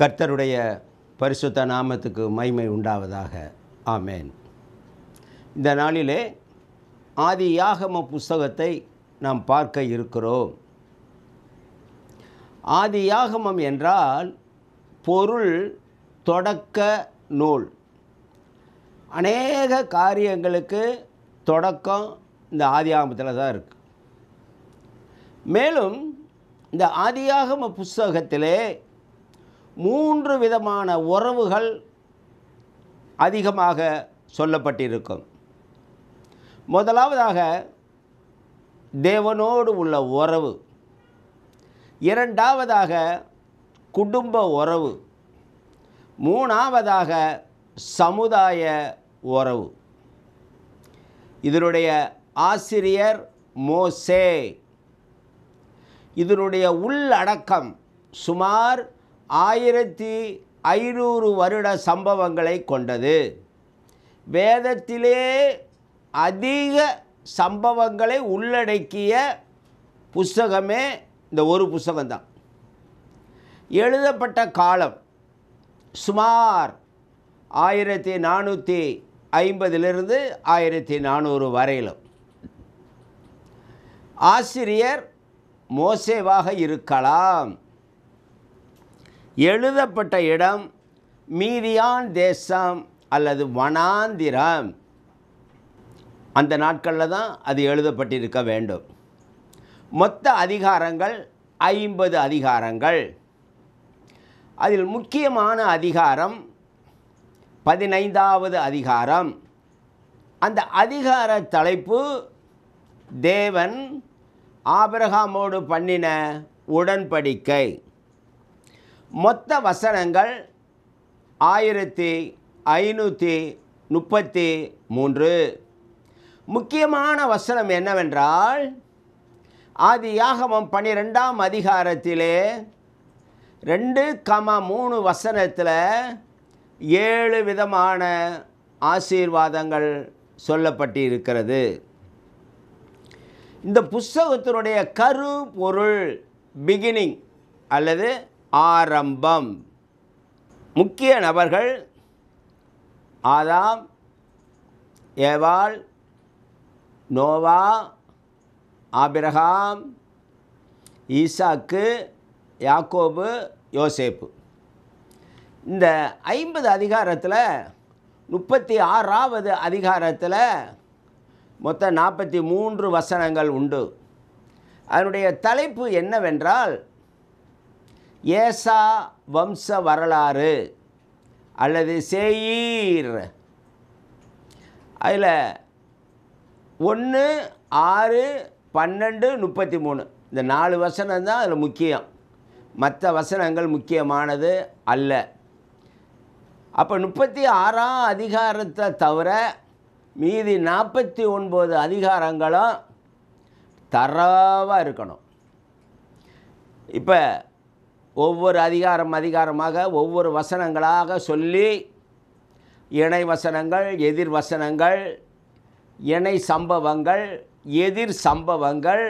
கர்த்தருடைய பரிசுத்த நாமத்துக்கு மைமை உண்டாவதாக ஆமேன் இந்த நாளிலே ஆதி யாகம புஸ்தகத்தை நாம் பார்க்க இருக்கிறோம் ஆதி யாகமம் என்றால் பொருள் தொடக்க நூல் அநேக காரியங்களுக்கு தொடக்கம் இந்த ஆதி ஆகமத்தில் தான் இருக்குது மேலும் இந்த ஆதியாகம புஸ்தகத்திலே மூன்று விதமான உறவுகள் அதிகமாக சொல்லப்பட்டிருக்கும் முதலாவதாக தேவனோடு உள்ள உறவு இரண்டாவதாக குடும்ப உறவு மூணாவதாக சமுதாய உறவு இதனுடைய ஆசிரியர் மோசே இதனுடைய உள்ளடக்கம் சுமார் ஆயிரத்தி ஐநூறு வருட சம்பவங்களை கொண்டது வேதத்திலே அதிக சம்பவங்களை உள்ளடக்கிய புஸ்தகமே இந்த ஒரு புஸ்தகம்தான் எழுதப்பட்ட காலம் சுமார் ஆயிரத்தி நானூற்றி ஐம்பதிலிருந்து ஆயிரத்தி நானூறு வரையிலும் ஆசிரியர் மோசேவாக இருக்கலாம் எழுதப்பட்ட இடம் மீதியான் தேசம் அல்லது வனாந்திரம் அந்த நாட்களில் தான் அது எழுதப்பட்டிருக்க வேண்டும் மொத்த அதிகாரங்கள் ஐம்பது அதிகாரங்கள் அதில் முக்கியமான அதிகாரம் பதினைந்தாவது அதிகாரம் அந்த அதிகார தலைப்பு தேவன் ஆபிரகாமோடு பண்ணின உடன்படிக்கை மொத்த வசனங்கள் ஆயிரத்தி ஐநூற்றி முப்பத்தி மூன்று முக்கியமான வசனம் என்னவென்றால் ஆதி யாகமம் பன்னிரெண்டாம் அதிகாரத்திலே ரெண்டு கம மூணு வசனத்தில் ஏழு விதமான ஆசீர்வாதங்கள் சொல்லப்பட்டிருக்கிறது இந்த புஸ்தகத்தினுடைய கரு பொருள் பிகினிங் அல்லது ஆரம்பம் முக்கிய நபர்கள் ஆதாம் ஏவாள் நோவா ஆபிரகாம் ஈசாக்கு யாக்கோபு யோசேப்பு இந்த ஐம்பது அதிகாரத்தில் முப்பத்தி ஆறாவது அதிகாரத்தில் மொத்தம் நாற்பத்தி மூன்று வசனங்கள் உண்டு அதனுடைய தலைப்பு என்னவென்றால் ஏசா வம்ச வரலாறு அல்லது சேயீர் அதில் ஒன்று ஆறு பன்னெண்டு முப்பத்தி மூணு இந்த நாலு வசனம் தான் அதில் முக்கியம் மற்ற வசனங்கள் முக்கியமானது அல்ல அப்போ முப்பத்தி ஆறாம் அதிகாரத்தை தவிர மீதி நாற்பத்தி ஒன்பது அதிகாரங்களும் தரவாக இருக்கணும் இப்போ ஒவ்வொரு அதிகாரம் அதிகாரமாக ஒவ்வொரு வசனங்களாக சொல்லி இணை வசனங்கள் எதிர் வசனங்கள் இணை சம்பவங்கள் எதிர் சம்பவங்கள்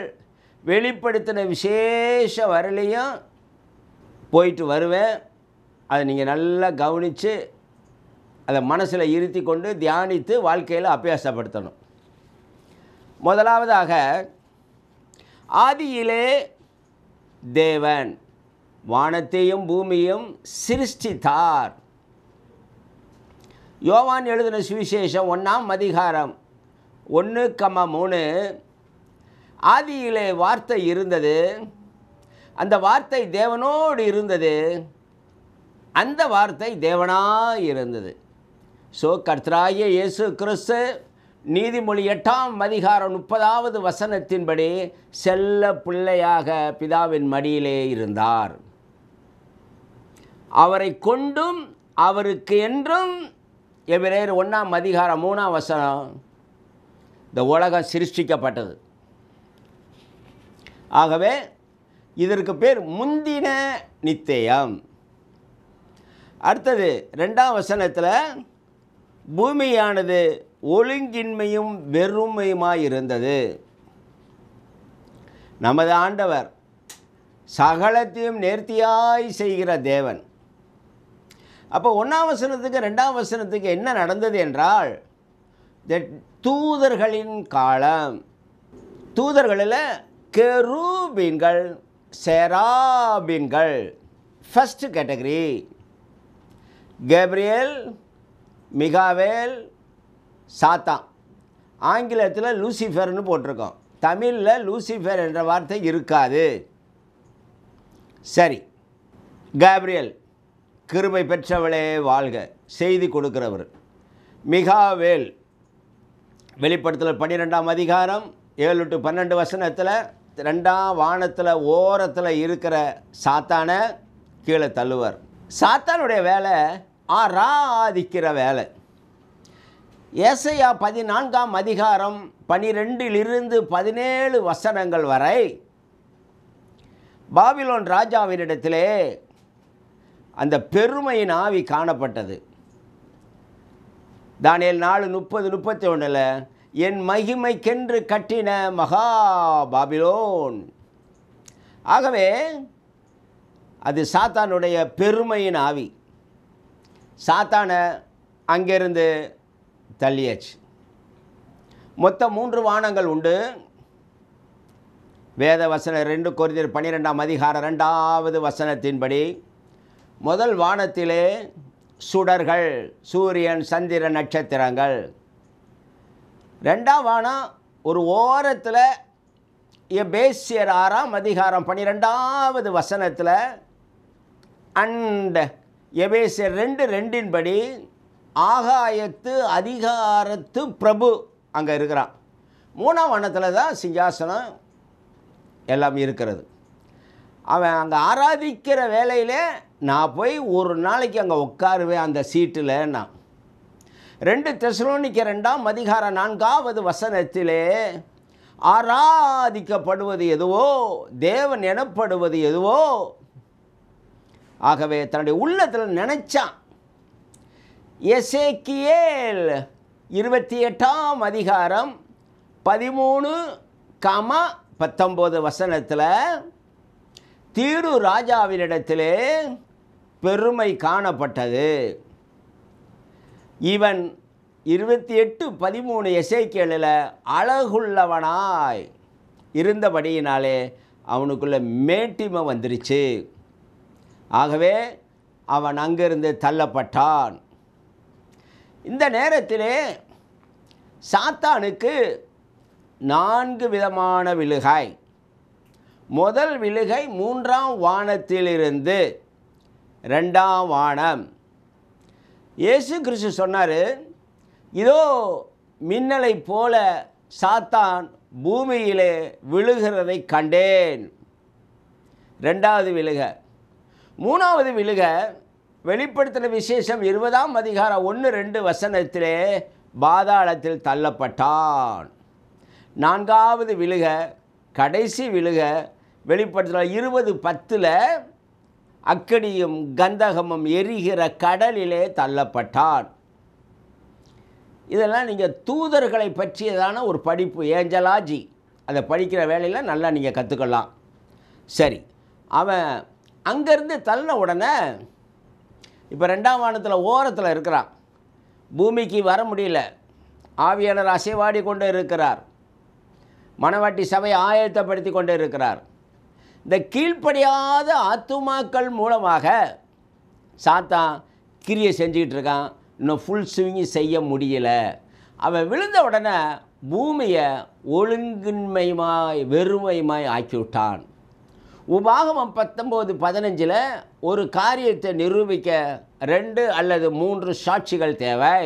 வெளிப்படுத்தின விசேஷ வரலையும் போயிட்டு வருவேன் அதை நீங்கள் நல்லா கவனித்து அதை மனசில் இருத்தி கொண்டு தியானித்து வாழ்க்கையில் அபியாசப்படுத்தணும் முதலாவதாக ஆதியிலே தேவன் வானத்தையும் பூமியும் சிருஷ்டித்தார் யோவான் எழுதின சுவிசேஷம் ஒன்றாம் அதிகாரம் ஒன்று கம மூணு ஆதியிலே வார்த்தை இருந்தது அந்த வார்த்தை தேவனோடு இருந்தது அந்த வார்த்தை தேவனாக இருந்தது ஸோ கர்த்தராய இயேசு கிறிஸ்து நீதிமொழி எட்டாம் அதிகாரம் முப்பதாவது வசனத்தின்படி செல்ல பிள்ளையாக பிதாவின் மடியிலே இருந்தார் அவரை கொண்டும் அவருக்கு என்றும் எபிரேர் ஒன்றாம் அதிகாரம் மூணாம் வசனம் இந்த உலகம் சிருஷ்டிக்கப்பட்டது ஆகவே இதற்கு பேர் முந்தின நித்தேயம் அடுத்தது ரெண்டாம் வசனத்தில் பூமியானது ஒழுங்கின்மையும் வெறுமையுமாய் இருந்தது நமது ஆண்டவர் சகலத்தையும் நேர்த்தியாய் செய்கிற தேவன் அப்போ ஒன்றாம் வசனத்துக்கு ரெண்டாம் வசனத்துக்கு என்ன நடந்தது என்றால் தூதர்களின் காலம் தூதர்களில் கெரூபீன்கள் செராபீன்கள் ஃபஸ்ட்டு கேட்டகரி கேப்ரியல் மிகாவேல் சாத்தான் ஆங்கிலத்தில் லூசிஃபர்னு போட்டிருக்கோம் தமிழில் லூசிஃபர் என்ற வார்த்தை இருக்காது சரி கேப்ரியல் கிருபை பெற்றவளே வாழ்க செய்தி கொடுக்கிறவர் மிகாவேல் வெளிப்படுத்தல் பன்னிரெண்டாம் அதிகாரம் ஏழு டு பன்னெண்டு வசனத்தில் ரெண்டாம் வானத்தில் ஓரத்தில் இருக்கிற சாத்தானை கீழே தள்ளுவார் சாத்தானுடைய வேலை ஆராதிக்கிற வேலை ஏசையா பதினான்காம் அதிகாரம் பனிரெண்டிலிருந்து பதினேழு வசனங்கள் வரை பாபிலோன் ராஜாவினிடத்திலே அந்த பெருமையின் ஆவி காணப்பட்டது தானியல் நாலு முப்பது முப்பத்தி ஒன்றில் என் மகிமைக்கென்று கட்டின மகா பாபிலோன் ஆகவே அது சாத்தானுடைய பெருமையின் ஆவி சாத்தானை அங்கேருந்து தள்ளியாச்சு மொத்தம் மூன்று வானங்கள் உண்டு வேத வசன ரெண்டு குறைந்தர் பன்னிரெண்டாம் அதிகாரம் ரெண்டாவது வசனத்தின்படி முதல் வானத்திலே சுடர்கள் சூரியன் சந்திர நட்சத்திரங்கள் ரெண்டாம் வானம் ஒரு ஓரத்தில் பேசியர் ஆறாம் அதிகாரம் பன்னிரெண்டாவது வசனத்தில் அண்ட் எபேசியர் ரெண்டு ரெண்டின்படி ஆகாயத்து அதிகாரத்து பிரபு அங்கே இருக்கிறான் மூணாம் வானத்தில் தான் சிங்காசனம் எல்லாம் இருக்கிறது அவன் அங்கே ஆராதிக்கிற வேலையிலே நான் போய் ஒரு நாளைக்கு அங்கே உட்காருவேன் அந்த சீட்டில் நான் ரெண்டு தெசலோனிக்க ரெண்டாம் அதிகார நான்காவது வசனத்திலே ஆராதிக்கப்படுவது எதுவோ தேவன் எனப்படுவது எதுவோ ஆகவே தன்னுடைய உள்ளத்தில் நினைச்சான் எசேக்கியேல் இருபத்தி எட்டாம் அதிகாரம் பதிமூணு கம பத்தொம்போது வசனத்தில் தீரு ராஜாவினிடத்திலே பெருமை காணப்பட்டது இவன் இருபத்தி எட்டு பதிமூணு எசைக்கேளில் அழகுள்ளவனாய் இருந்தபடியினாலே அவனுக்குள்ள மேட்டிமை வந்துருச்சு ஆகவே அவன் அங்கிருந்து தள்ளப்பட்டான் இந்த நேரத்திலே சாத்தானுக்கு நான்கு விதமான விழுகாய் முதல் விழுகை மூன்றாம் வானத்திலிருந்து ரெண்டாம் வானம் இயேசு கிறிஸ்து சொன்னார் இதோ மின்னலை போல சாத்தான் பூமியிலே விழுகிறதை கண்டேன் ரெண்டாவது விழுக மூணாவது விழுக வெளிப்படுத்தின விசேஷம் இருபதாம் அதிகாரம் ஒன்று ரெண்டு வசனத்திலே பாதாளத்தில் தள்ளப்பட்டான் நான்காவது விழுக கடைசி விழுக வெளிப்படுத்தின இருபது பத்தில் அக்கடியும் கந்தகமும் எரிகிற கடலிலே தள்ளப்பட்டான் இதெல்லாம் நீங்கள் தூதர்களை பற்றியதான ஒரு படிப்பு ஏஞ்சலாஜி அதை படிக்கிற வேலையில் நல்லா நீங்கள் கற்றுக்கலாம் சரி அவன் அங்கேருந்து தள்ளின உடனே இப்போ ரெண்டாம் வானத்தில் ஓரத்தில் இருக்கிறான் பூமிக்கு வர முடியல ஆவியாளர் அசைவாடி கொண்டு இருக்கிறார் மணவாட்டி சபையை ஆயத்தப்படுத்தி கொண்டு இருக்கிறார் இந்த கீழ்ப்படியாத ஆத்துமாக்கள் மூலமாக சாத்தான் கிரியை செஞ்சுக்கிட்டு இருக்கான் இன்னும் ஃபுல் ஸ்விங்கி செய்ய முடியலை அவன் விழுந்த உடனே பூமியை ஒழுங்கின்மையுமாய் வெறுமையுமாய் ஆக்கிவிட்டான் உபாகமம் பத்தொம்போது பதினஞ்சில் ஒரு காரியத்தை நிரூபிக்க ரெண்டு அல்லது மூன்று சாட்சிகள் தேவை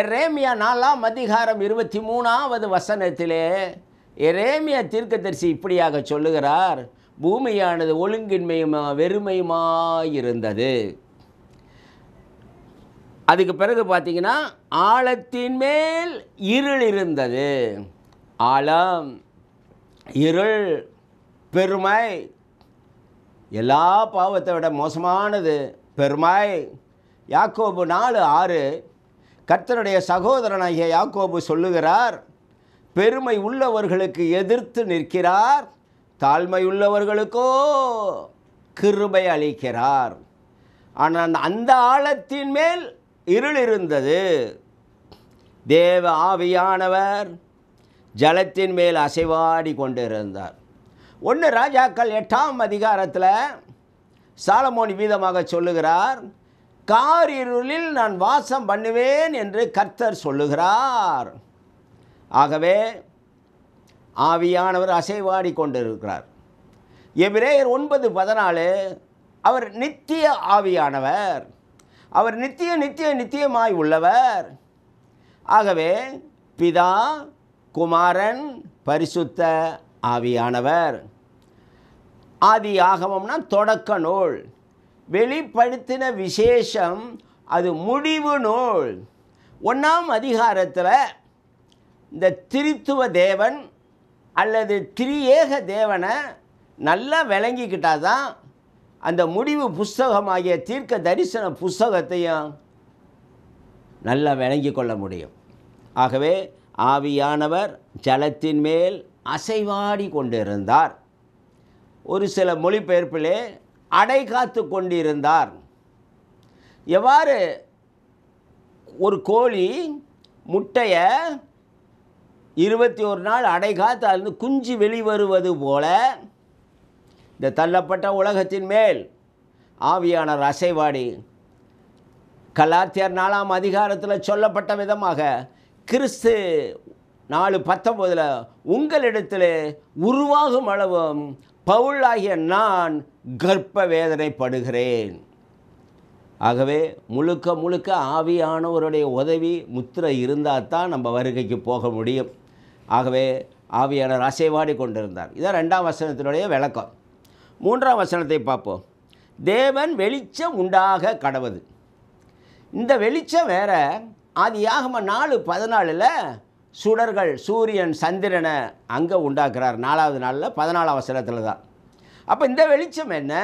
எரேமியா நாலாம் அதிகாரம் இருபத்தி மூணாவது வசனத்திலே எரேமியா தீர்க்கதரிசி இப்படியாக சொல்லுகிறார் பூமியானது ஒழுங்கின்மையுமா வெறுமையுமாயிருந்தது அதுக்கு பிறகு பார்த்தீங்கன்னா ஆழத்தின் மேல் இருள் இருந்தது ஆழம் இருள் பெருமை எல்லா பாவத்தை விட மோசமானது பெருமை யாக்கோபு நாலு ஆறு கர்த்தனுடைய சகோதரனாகிய யாக்கோபு சொல்லுகிறார் பெருமை உள்ளவர்களுக்கு எதிர்த்து நிற்கிறார் தாழ்மை உள்ளவர்களுக்கோ கிருபை அளிக்கிறார் ஆனால் அந்த ஆழத்தின் மேல் இருள் இருந்தது தேவ ஆவியானவர் ஜலத்தின் மேல் அசைவாடி கொண்டிருந்தார் ஒன்று ராஜாக்கள் எட்டாம் அதிகாரத்தில் சாலமோனி வீதமாக சொல்லுகிறார் காரிருளில் நான் வாசம் பண்ணுவேன் என்று கர்த்தர் சொல்லுகிறார் ஆகவே ஆவியானவர் அசைவாடி கொண்டிருக்கிறார் எபிரேயர் ஒன்பது பதினாலு அவர் நித்திய ஆவியானவர் அவர் நித்திய நித்திய நித்தியமாய் உள்ளவர் ஆகவே பிதா குமாரன் பரிசுத்த ஆவியானவர் ஆதி ஆகமம்னா தொடக்க நூல் வெளிப்படுத்தின விசேஷம் அது முடிவு நூல் ஒன்றாம் அதிகாரத்தில் இந்த திரித்துவ தேவன் அல்லது திரியேக தேவனை நல்லா விளங்கிக்கிட்டால் தான் அந்த முடிவு புஸ்தகமாகிய தீர்க்க தரிசன புஸ்தகத்தையும் நல்லா விளங்கி கொள்ள முடியும் ஆகவே ஆவியானவர் ஜலத்தின் மேல் அசைவாடி கொண்டிருந்தார் ஒரு சில மொழிபெயர்ப்பிலே அடை காத்து கொண்டிருந்தார் எவ்வாறு ஒரு கோழி முட்டையை இருபத்தி ஒரு நாள் அடைகாத்தாலிருந்து குஞ்சு வெளிவருவது போல இந்த தள்ளப்பட்ட உலகத்தின் மேல் ஆவியானர் அசைவாடி கலாத்தியர் நாலாம் அதிகாரத்தில் சொல்லப்பட்ட விதமாக கிறிஸ்து நாலு பத்தொம்போதில் உங்களிடத்தில் உருவாகும் அளவும் ஆகிய நான் கர்ப்ப வேதனைப்படுகிறேன் ஆகவே முழுக்க முழுக்க ஆவியானவருடைய உதவி முத்திரை இருந்தால் தான் நம்ம வருகைக்கு போக முடியும் ஆகவே ஆவியானவர் அசைவாடி கொண்டிருந்தார் இதான் ரெண்டாம் வசனத்தினுடைய விளக்கம் மூன்றாம் வசனத்தை பார்ப்போம் தேவன் வெளிச்சம் உண்டாக கடவுது இந்த வெளிச்சம் வேற அது யாகம நாலு பதினாலில் சுடர்கள் சூரியன் சந்திரனை அங்கே உண்டாக்குறார் நாலாவது நாளில் பதினாலாம் வசனத்தில் தான் அப்போ இந்த வெளிச்சம் என்ன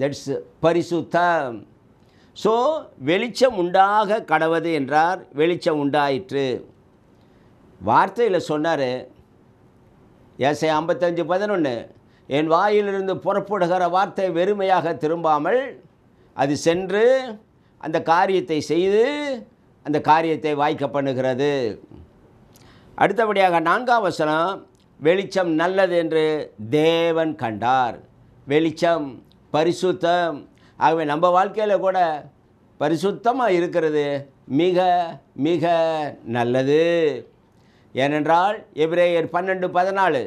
தட்ஸ் பரிசுத்தம் ஸோ வெளிச்சம் உண்டாக கடவுது என்றார் வெளிச்சம் உண்டாயிற்று வார்த்தையில் சொன்னார் ஏசை ஐம்பத்தஞ்சு பதினொன்று என் வாயிலிருந்து புறப்படுகிற வார்த்தை வெறுமையாக திரும்பாமல் அது சென்று அந்த காரியத்தை செய்து அந்த காரியத்தை வாய்க்க பண்ணுகிறது அடுத்தபடியாக நான்காம் வசனம் வெளிச்சம் நல்லது என்று தேவன் கண்டார் வெளிச்சம் பரிசுத்தம் ஆகவே நம்ம வாழ்க்கையில் கூட பரிசுத்தமாக இருக்கிறது மிக மிக நல்லது ஏனென்றால் எபிரேயர் பன்னெண்டு பதினாலு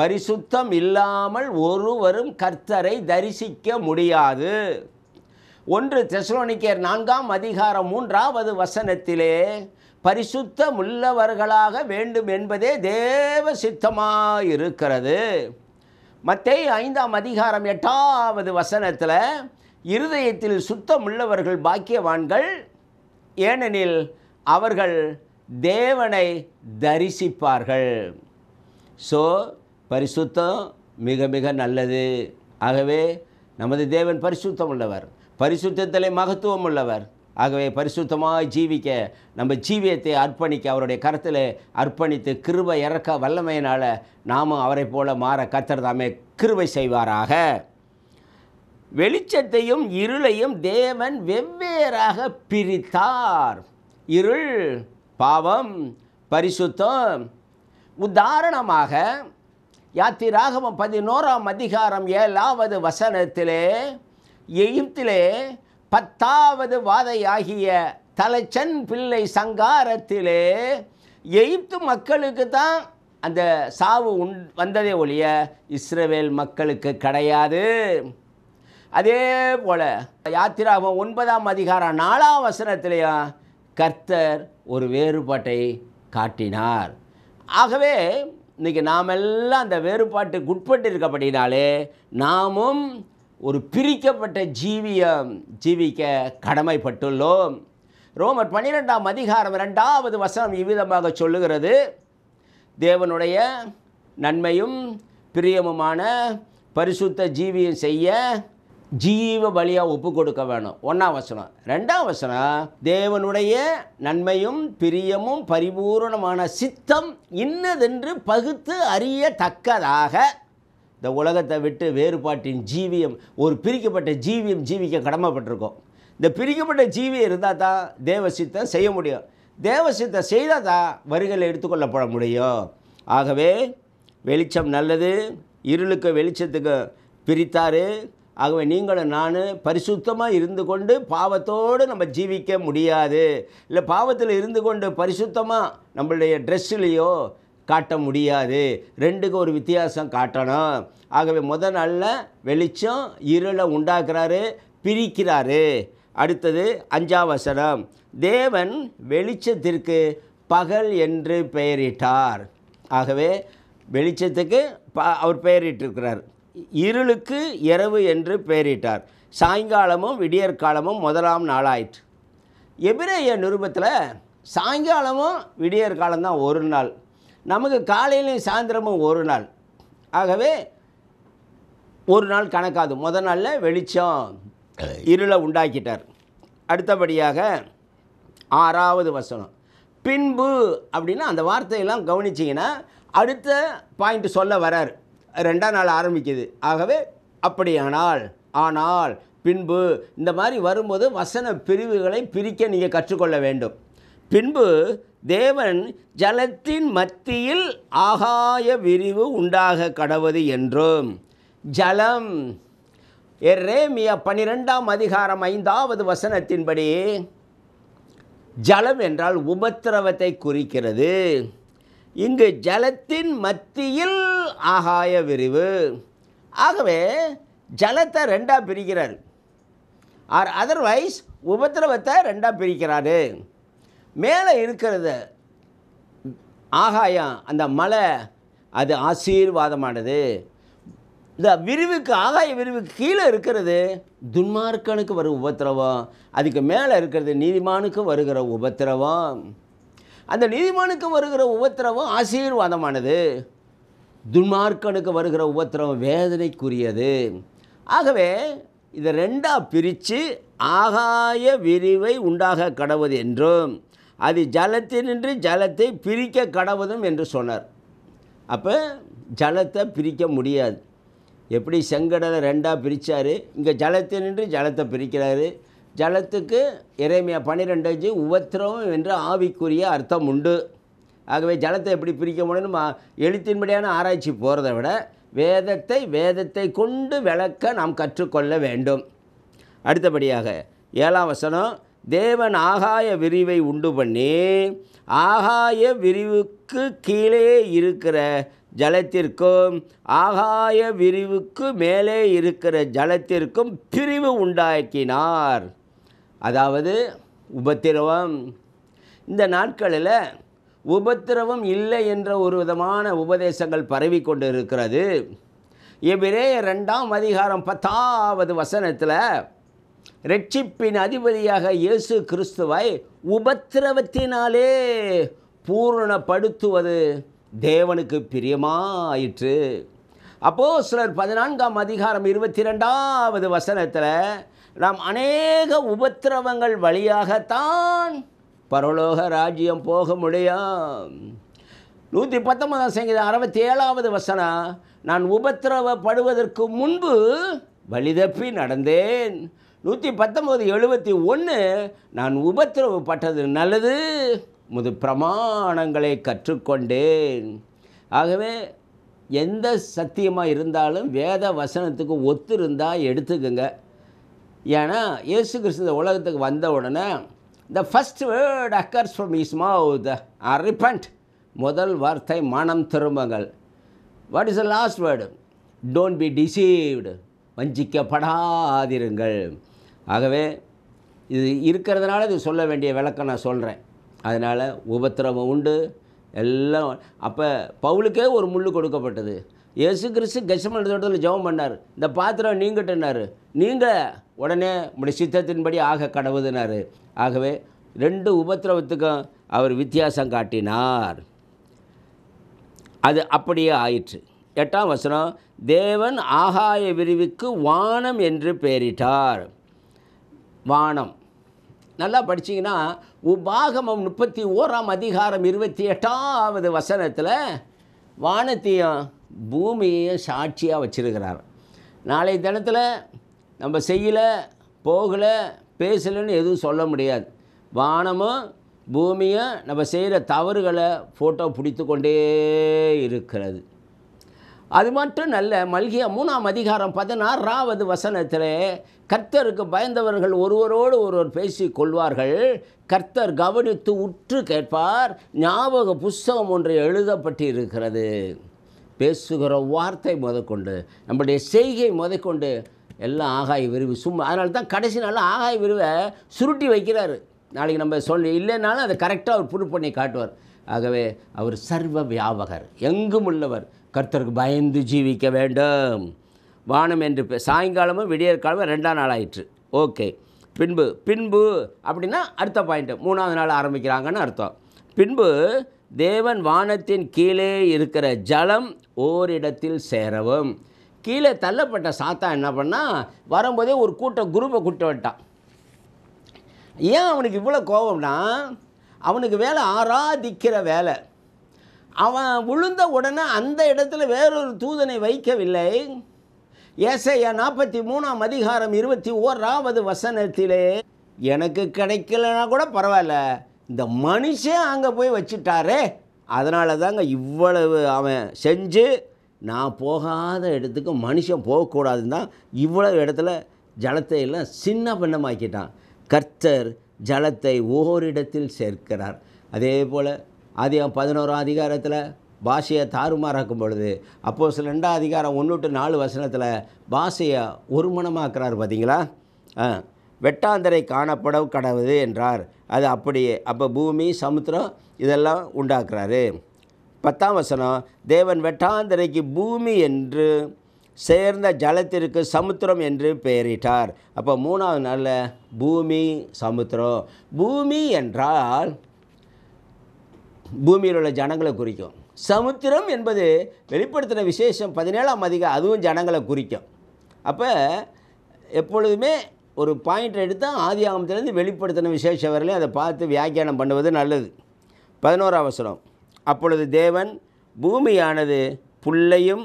பரிசுத்தம் இல்லாமல் ஒருவரும் கர்த்தரை தரிசிக்க முடியாது ஒன்று தெசலோனிக்கர் நான்காம் அதிகாரம் மூன்றாவது வசனத்திலே பரிசுத்தம் உள்ளவர்களாக வேண்டும் என்பதே தேவ சித்தமாக இருக்கிறது மற்ற ஐந்தாம் அதிகாரம் எட்டாவது வசனத்தில் இருதயத்தில் சுத்தம் உள்ளவர்கள் பாக்கியவான்கள் ஏனெனில் அவர்கள் தேவனை தரிசிப்பார்கள் ஸோ பரிசுத்தம் மிக மிக நல்லது ஆகவே நமது தேவன் பரிசுத்தம் உள்ளவர் பரிசுத்தத்தில் மகத்துவம் உள்ளவர் ஆகவே பரிசுத்தமாக ஜீவிக்க நம்ம ஜீவியத்தை அர்ப்பணிக்க அவருடைய கருத்தில் அர்ப்பணித்து கிருபை இறக்க வல்லமையினால் நாமும் அவரை போல மாற கத்தர் தாமே கிருபை செய்வாராக வெளிச்சத்தையும் இருளையும் தேவன் வெவ்வேறாக பிரித்தார் இருள் பாவம் பரிசுத்தம் உதாரணமாக ராகவம் பதினோராம் அதிகாரம் ஏழாவது வசனத்திலே எயிப்திலே பத்தாவது வாதையாகிய தலைச்சன் பிள்ளை சங்காரத்திலே எகிப்து மக்களுக்கு தான் அந்த சாவு உண் வந்ததே ஒழிய இஸ்ரவேல் மக்களுக்கு கிடையாது அதே போல் யாத்திராகவும் ஒன்பதாம் அதிகாரம் நாலாம் வசனத்திலேயா கர்த்தர் ஒரு வேறுபாட்டை காட்டினார் ஆகவே இன்றைக்கி நாமெல்லாம் அந்த வேறுபாட்டுக்கு உட்பட்டு இருக்கப்படினாலே நாமும் ஒரு பிரிக்கப்பட்ட ஜீவியம் ஜீவிக்க கடமைப்பட்டுள்ளோம் ரோமர் பன்னிரெண்டாம் அதிகாரம் ரெண்டாவது வசனம் இவ்விதமாக சொல்லுகிறது தேவனுடைய நன்மையும் பிரியமுமான பரிசுத்த ஜீவியம் செய்ய ஜீவ பலியாக ஒப்பு கொடுக்க வேணும் ஒன்றாம் வசனம் ரெண்டாம் வசனம் தேவனுடைய நன்மையும் பிரியமும் பரிபூரணமான சித்தம் இன்னதென்று பகுத்து தக்கதாக இந்த உலகத்தை விட்டு வேறுபாட்டின் ஜீவியம் ஒரு பிரிக்கப்பட்ட ஜீவியம் ஜீவிக்க கடமைப்பட்டிருக்கோம் இந்த பிரிக்கப்பட்ட ஜீவியம் இருந்தால் தான் தேவ சித்தம் செய்ய முடியும் தேவ சித்தம் செய்தால் தான் வரிகளை எடுத்துக்கொள்ளப்பட முடியும் ஆகவே வெளிச்சம் நல்லது இருளுக்கு வெளிச்சத்துக்கு பிரித்தார் ஆகவே நீங்களும் நான் பரிசுத்தமாக இருந்து கொண்டு பாவத்தோடு நம்ம ஜீவிக்க முடியாது இல்லை பாவத்தில் இருந்து கொண்டு பரிசுத்தமாக நம்மளுடைய ட்ரெஸ்ஸுலேயோ காட்ட முடியாது ரெண்டுக்கு ஒரு வித்தியாசம் காட்டணும் ஆகவே முத நாளில் வெளிச்சம் இருளை உண்டாக்குறாரு பிரிக்கிறாரு அடுத்தது அஞ்சாவசரம் தேவன் வெளிச்சத்திற்கு பகல் என்று பெயரிட்டார் ஆகவே வெளிச்சத்துக்கு ப அவர் பெயரிட்டிருக்கிறார் இருளுக்கு இரவு என்று பெயரிட்டார் சாயங்காலமும் விடியற்காலமும் முதலாம் நாளாயிற்று எபிரேய நிருபத்தில் சாயங்காலமும் விடியற்காலம் தான் ஒரு நாள் நமக்கு காலையிலையும் சாயந்தரமும் ஒரு நாள் ஆகவே ஒரு நாள் கணக்காது முத நாளில் வெளிச்சம் இருளை உண்டாக்கிட்டார் அடுத்தபடியாக ஆறாவது வசனம் பின்பு அப்படின்னா அந்த வார்த்தையெல்லாம் கவனிச்சிங்கன்னா அடுத்த பாயிண்ட் சொல்ல வராரு ரெண்டாம் நாள் ஆரம்பிக்குது ஆகவே அப்படியானால் ஆனால் பின்பு இந்த மாதிரி வரும்போது வசன பிரிவுகளை பிரிக்க நீங்கள் கற்றுக்கொள்ள வேண்டும் பின்பு தேவன் ஜலத்தின் மத்தியில் ஆகாய விரிவு உண்டாக கடவது என்றும் ஜலம் எரேமியா பனிரெண்டாம் அதிகாரம் ஐந்தாவது வசனத்தின்படி ஜலம் என்றால் உபத்திரவத்தை குறிக்கிறது இங்கு ஜலத்தின் மத்தியில் ஆகாய விரிவு ஆகவே ஜலத்தை ரெண்டாக பிரிக்கிறார் ஆர் அதர்வைஸ் உபத்திரவத்தை ரெண்டாக பிரிக்கிறாரு மேலே இருக்கிறது ஆகாயம் அந்த மலை அது ஆசீர்வாதமானது இந்த விரிவுக்கு ஆகாய விரிவுக்கு கீழே இருக்கிறது துன்மார்க்கனுக்கு வரும் உபத்திரவம் அதுக்கு மேலே இருக்கிறது நீதிமானுக்கு வருகிற உபத்திரவம் அந்த நீதிமானுக்கு வருகிற உபத்திரவம் ஆசீர்வாதமானது துன்மார்க்கனுக்கு வருகிற உபத்திரவம் வேதனைக்குரியது ஆகவே இதை ரெண்டாக பிரித்து ஆகாய விரிவை உண்டாக கடவுது என்றும் அது ஜலத்தினின்றி ஜலத்தை பிரிக்க கடவுதும் என்று சொன்னார் அப்போ ஜலத்தை பிரிக்க முடியாது எப்படி செங்கடலை ரெண்டாக பிரித்தார் இங்கே ஜலத்தினின்றி ஜலத்தை பிரிக்கிறாரு ஜலத்துக்கு இறைமையாக பன்னிரெண்டு அஞ்சு உபத்திரவம் என்ற ஆவிக்குரிய அர்த்தம் உண்டு ஆகவே ஜலத்தை எப்படி பிரிக்க முடியும்னு எழுத்தின்படியான ஆராய்ச்சி போகிறத விட வேதத்தை வேதத்தை கொண்டு விளக்க நாம் கற்றுக்கொள்ள வேண்டும் அடுத்தபடியாக ஏழாம் வசனம் தேவன் ஆகாய விரிவை உண்டு பண்ணி ஆகாய விரிவுக்கு கீழே இருக்கிற ஜலத்திற்கும் ஆகாய விரிவுக்கு மேலே இருக்கிற ஜலத்திற்கும் பிரிவு உண்டாக்கினார் அதாவது உபத்திரவம் இந்த நாட்களில் உபத்திரவம் இல்லை என்ற ஒரு விதமான உபதேசங்கள் பரவி கொண்டு இருக்கிறது இவரே ரெண்டாம் அதிகாரம் பத்தாவது வசனத்தில் ரட்சிப்பின் அதிபதியாக இயேசு கிறிஸ்துவை உபத்திரவத்தினாலே பூரணப்படுத்துவது தேவனுக்கு பிரியமாயிற்று அப்போது சிலர் பதினான்காம் அதிகாரம் இருபத்தி ரெண்டாவது வசனத்தில் நாம் அநேக உபத்திரவங்கள் வழியாகத்தான் பரலோக ராஜ்யம் போக முடியும் நூற்றி பத்தொன்பதாம் சங்கீதம் அறுபத்தி ஏழாவது வசனம் நான் உபத்திரவப்படுவதற்கு முன்பு வழிதப்பி நடந்தேன் நூற்றி பத்தொம்போது எழுபத்தி ஒன்று நான் உபத்திரவப்பட்டது நல்லது முது பிரமாணங்களை கற்றுக்கொண்டேன் ஆகவே எந்த சத்தியமாக இருந்தாலும் வேத வசனத்துக்கு ஒத்து இருந்தால் எடுத்துக்கோங்க ஏன்னா இயேசு கிறிஸ்து இந்த உலகத்துக்கு வந்த உடனே the first word occurs from his mouth the repent முதல் வார்த்தை மனம் திரும்பங்கள் what is the last word don't be deceived வஞ்சிக்கப்படாதிருங்கள் ஆகவே இது இருக்கிறதுனால இது சொல்ல வேண்டிய விளக்கம் நான் சொல்கிறேன் அதனால் உபத்திரவம் உண்டு எல்லாம் அப்போ பவுலுக்கே ஒரு முள் கொடுக்கப்பட்டது இயேசு கிறிஸ்து கெசமன் தோட்டத்தில் ஜெபம் பண்ணார் இந்த பாத்திரம் நீங்கிட்டுனார் நீங்கள் உடனே உடைய சித்தத்தின்படி ஆக கடவுதுனார் ஆகவே ரெண்டு உபத்திரவத்துக்கும் அவர் வித்தியாசம் காட்டினார் அது அப்படியே ஆயிற்று எட்டாம் வசனம் தேவன் ஆகாய விரிவுக்கு வானம் என்று பெயரிட்டார் வானம் நல்லா படிச்சிங்கன்னா உபாகமம் முப்பத்தி ஓராம் அதிகாரம் இருபத்தி எட்டாவது வசனத்தில் வானத்தையும் பூமியையும் சாட்சியாக வச்சுருக்கிறார் நாளை தினத்தில் நம்ம செய்யலை போகலை பேசலைன்னு எதுவும் சொல்ல முடியாது வானமும் பூமியும் நம்ம செய்கிற தவறுகளை ஃபோட்டோ பிடித்து கொண்டே இருக்கிறது அது மட்டும் நல்ல மல்கிய மூணாம் அதிகாரம் பதினாறாவது வசனத்தில் கர்த்தருக்கு பயந்தவர்கள் ஒருவரோடு ஒருவர் பேசி கொள்வார்கள் கர்த்தர் கவனித்து உற்று கேட்பார் ஞாபக புஸ்தகம் ஒன்று எழுதப்பட்டு இருக்கிறது பேசுகிற வார்த்தை முதற்கொண்டு நம்முடைய செய்கை முதற்கொண்டு எல்லாம் ஆகாய விரிவு சும்மா அதனால தான் கடைசி நாளில் ஆகாய விரிவை சுருட்டி வைக்கிறார் நாளைக்கு நம்ம சொல்ல இல்லைனாலும் அதை கரெக்டாக அவர் புது பண்ணி காட்டுவார் ஆகவே அவர் சர்வ வியாபகர் எங்கும் உள்ளவர் கர்த்தருக்கு பயந்து ஜீவிக்க வேண்டும் வானம் என்று சாயங்காலமும் விடியற் காலமும் ரெண்டாம் நாள் ஆயிற்று ஓகே பின்பு பின்பு அப்படின்னா அடுத்த பாயிண்ட்டு மூணாவது நாள் ஆரம்பிக்கிறாங்கன்னு அர்த்தம் பின்பு தேவன் வானத்தின் கீழே இருக்கிற ஜலம் ஓரிடத்தில் சேரவும் கீழே தள்ளப்பட்ட சாத்தா என்ன பண்ணால் வரும்போதே ஒரு கூட்ட குரூப்பை கூட்ட விட்டான் ஏன் அவனுக்கு இவ்வளோ கோபம்னா அவனுக்கு வேலை ஆராதிக்கிற வேலை அவன் விழுந்த உடனே அந்த இடத்துல வேறொரு தூதனை வைக்கவில்லை ஏசைய நாற்பத்தி மூணாம் அதிகாரம் இருபத்தி ஓராவது வசனத்திலே எனக்கு கிடைக்கலன்னா கூட பரவாயில்ல இந்த மனுஷன் அங்கே போய் வச்சுட்டாரே அதனால தாங்க இவ்வளவு அவன் செஞ்சு நான் போகாத இடத்துக்கு மனுஷன் போகக்கூடாதுன்னு தான் இவ்வளோ இடத்துல ஜலத்தை எல்லாம் சின்ன பின்னமாக்கிட்டான் கர்த்தர் ஜலத்தை ஓரிடத்தில் சேர்க்கிறார் அதே போல் அதிகம் பதினோராம் அதிகாரத்தில் பாஷையை தாறுமாறாக்கும் பொழுது அப்போது சில ரெண்டாம் அதிகாரம் ஒன்று டு நாலு வசனத்தில் பாஷையை ஒருமணமாக்குறார் பார்த்தீங்களா வெட்டாந்தரை காணப்பட கடவுது என்றார் அது அப்படியே அப்போ பூமி சமுத்திரம் இதெல்லாம் உண்டாக்குறாரு பத்தாம் வசனம் தேவன் வெட்டாந்தரைக்கு பூமி என்று சேர்ந்த ஜலத்திற்கு சமுத்திரம் என்று பெயரிட்டார் அப்போ மூணாவது நாளில் பூமி சமுத்திரம் பூமி என்றால் பூமியில் உள்ள ஜனங்களை குறிக்கும் சமுத்திரம் என்பது வெளிப்படுத்தின விசேஷம் பதினேழாம் அதிகம் அதுவும் ஜனங்களை குறிக்கும் அப்போ எப்பொழுதுமே ஒரு பாயிண்ட் எடுத்தால் ஆதி ஆகமத்திலேருந்து வெளிப்படுத்தின விசேஷம் வரலையும் அதை பார்த்து வியாக்கியானம் பண்ணுவது நல்லது பதினோராம் அவசரம் அப்பொழுது தேவன் பூமியானது புல்லையும்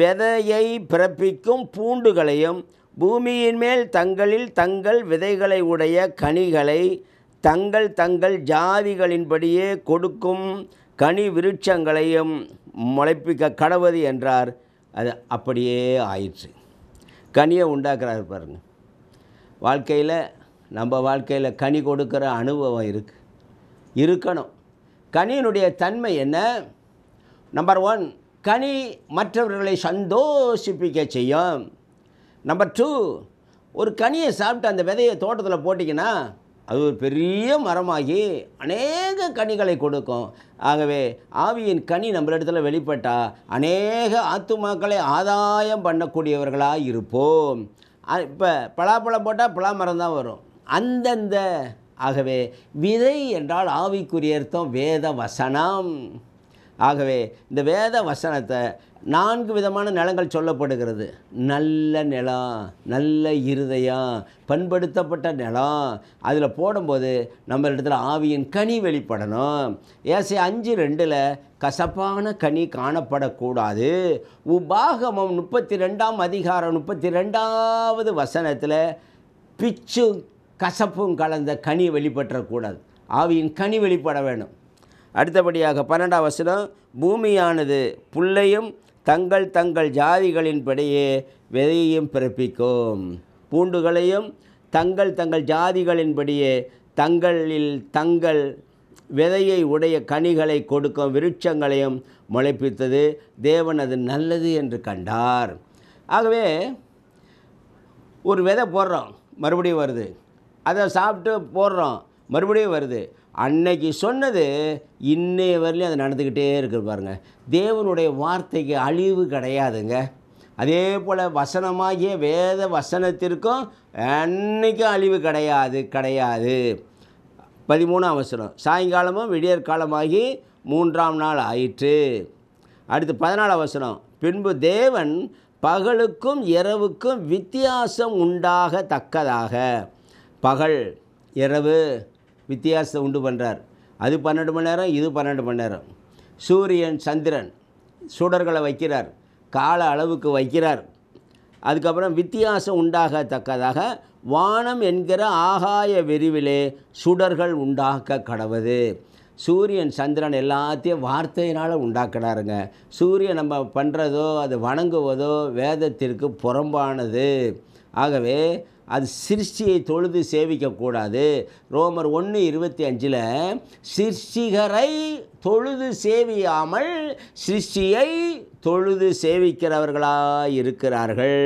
விதையை பிறப்பிக்கும் பூண்டுகளையும் பூமியின் மேல் தங்களில் தங்கள் விதைகளை உடைய கனிகளை தங்கள் தங்கள் ஜாதிகளின்படியே கொடுக்கும் கனி விருட்சங்களையும் முளைப்பிக்க கடவுது என்றார் அது அப்படியே ஆயிடுச்சு கனியை உண்டாக்குறாரு பாருங்கள் வாழ்க்கையில் நம்ம வாழ்க்கையில் கனி கொடுக்குற அனுபவம் இருக்குது இருக்கணும் கனியினுடைய தன்மை என்ன நம்பர் ஒன் கனி மற்றவர்களை சந்தோஷிப்பிக்க செய்யும் நம்பர் டூ ஒரு கனியை சாப்பிட்டு அந்த விதையை தோட்டத்தில் போட்டிங்கன்னா அது ஒரு பெரிய மரமாகி அநேக கனிகளை கொடுக்கும் ஆகவே ஆவியின் கனி நம்மளிடத்தில் வெளிப்பட்டால் அநேக ஆத்துமாக்களை ஆதாயம் பண்ணக்கூடியவர்களாக இருப்போம் இப்போ பலாப்பழம் போட்டால் பலாமரம் தான் வரும் அந்தந்த ஆகவே விதை என்றால் ஆவிக்குரிய அர்த்தம் வேத வசனம் ஆகவே இந்த வேத வசனத்தை நான்கு விதமான நிலங்கள் சொல்லப்படுகிறது நல்ல நிலம் நல்ல இருதயம் பண்படுத்தப்பட்ட நிலம் அதில் போடும்போது நம்மளிடத்தில் ஆவியின் கனி வெளிப்படணும் ஏசை அஞ்சு ரெண்டில் கசப்பான கனி காணப்படக்கூடாது உபாகமம் முப்பத்தி ரெண்டாம் அதிகாரம் முப்பத்தி ரெண்டாவது வசனத்தில் பிச்சு கசப்பும் கலந்த கனி வெளிப்பற்றக்கூடாது ஆவியின் கனி வெளிப்பட வேணும் அடுத்தபடியாக பன்னெண்டாம் வசனம் பூமியானது புல்லையும் தங்கள் தங்கள் ஜாதிகளின்படியே விதையையும் பிறப்பிக்கும் பூண்டுகளையும் தங்கள் தங்கள் ஜாதிகளின்படியே தங்களில் தங்கள் விதையை உடைய கனிகளை கொடுக்கும் விருட்சங்களையும் முளைப்பித்தது தேவன் அது நல்லது என்று கண்டார் ஆகவே ஒரு விதை போடுறோம் மறுபடியும் வருது அதை சாப்பிட்டு போடுறோம் மறுபடியும் வருது அன்னைக்கு சொன்னது இன்னைய வரலையும் அது நடந்துக்கிட்டே இருக்கு பாருங்கள் தேவனுடைய வார்த்தைக்கு அழிவு கிடையாதுங்க அதே போல் வசனமாகிய வேத வசனத்திற்கும் அன்னைக்கும் அழிவு கிடையாது கிடையாது பதிமூணாம் அவசரம் சாயங்காலமும் விடியற்காலமாகி மூன்றாம் நாள் ஆயிற்று அடுத்து பதினாலு அவசரம் பின்பு தேவன் பகலுக்கும் இரவுக்கும் வித்தியாசம் உண்டாக தக்கதாக பகல் இரவு வித்தியாசத்தை உண்டு பண்ணுறார் அது பன்னெண்டு மணி நேரம் இது பன்னெண்டு மணி நேரம் சூரியன் சந்திரன் சுடர்களை வைக்கிறார் கால அளவுக்கு வைக்கிறார் அதுக்கப்புறம் வித்தியாசம் உண்டாகத்தக்கதாக வானம் என்கிற ஆகாய விரிவிலே சுடர்கள் உண்டாக்க கடவுது சூரியன் சந்திரன் எல்லாத்தையும் வார்த்தையினால் உண்டாக்கினாருங்க சூரியன் நம்ம பண்ணுறதோ அது வணங்குவதோ வேதத்திற்கு புறம்பானது ஆகவே அது சிருஷ்டியை தொழுது சேவிக்கக்கூடாது ரோமர் ஒன்று இருபத்தி அஞ்சில் சிருஷ்டிகரை தொழுது சேவியாமல் சிருஷ்டியை தொழுது சேவிக்கிறவர்களாக இருக்கிறார்கள்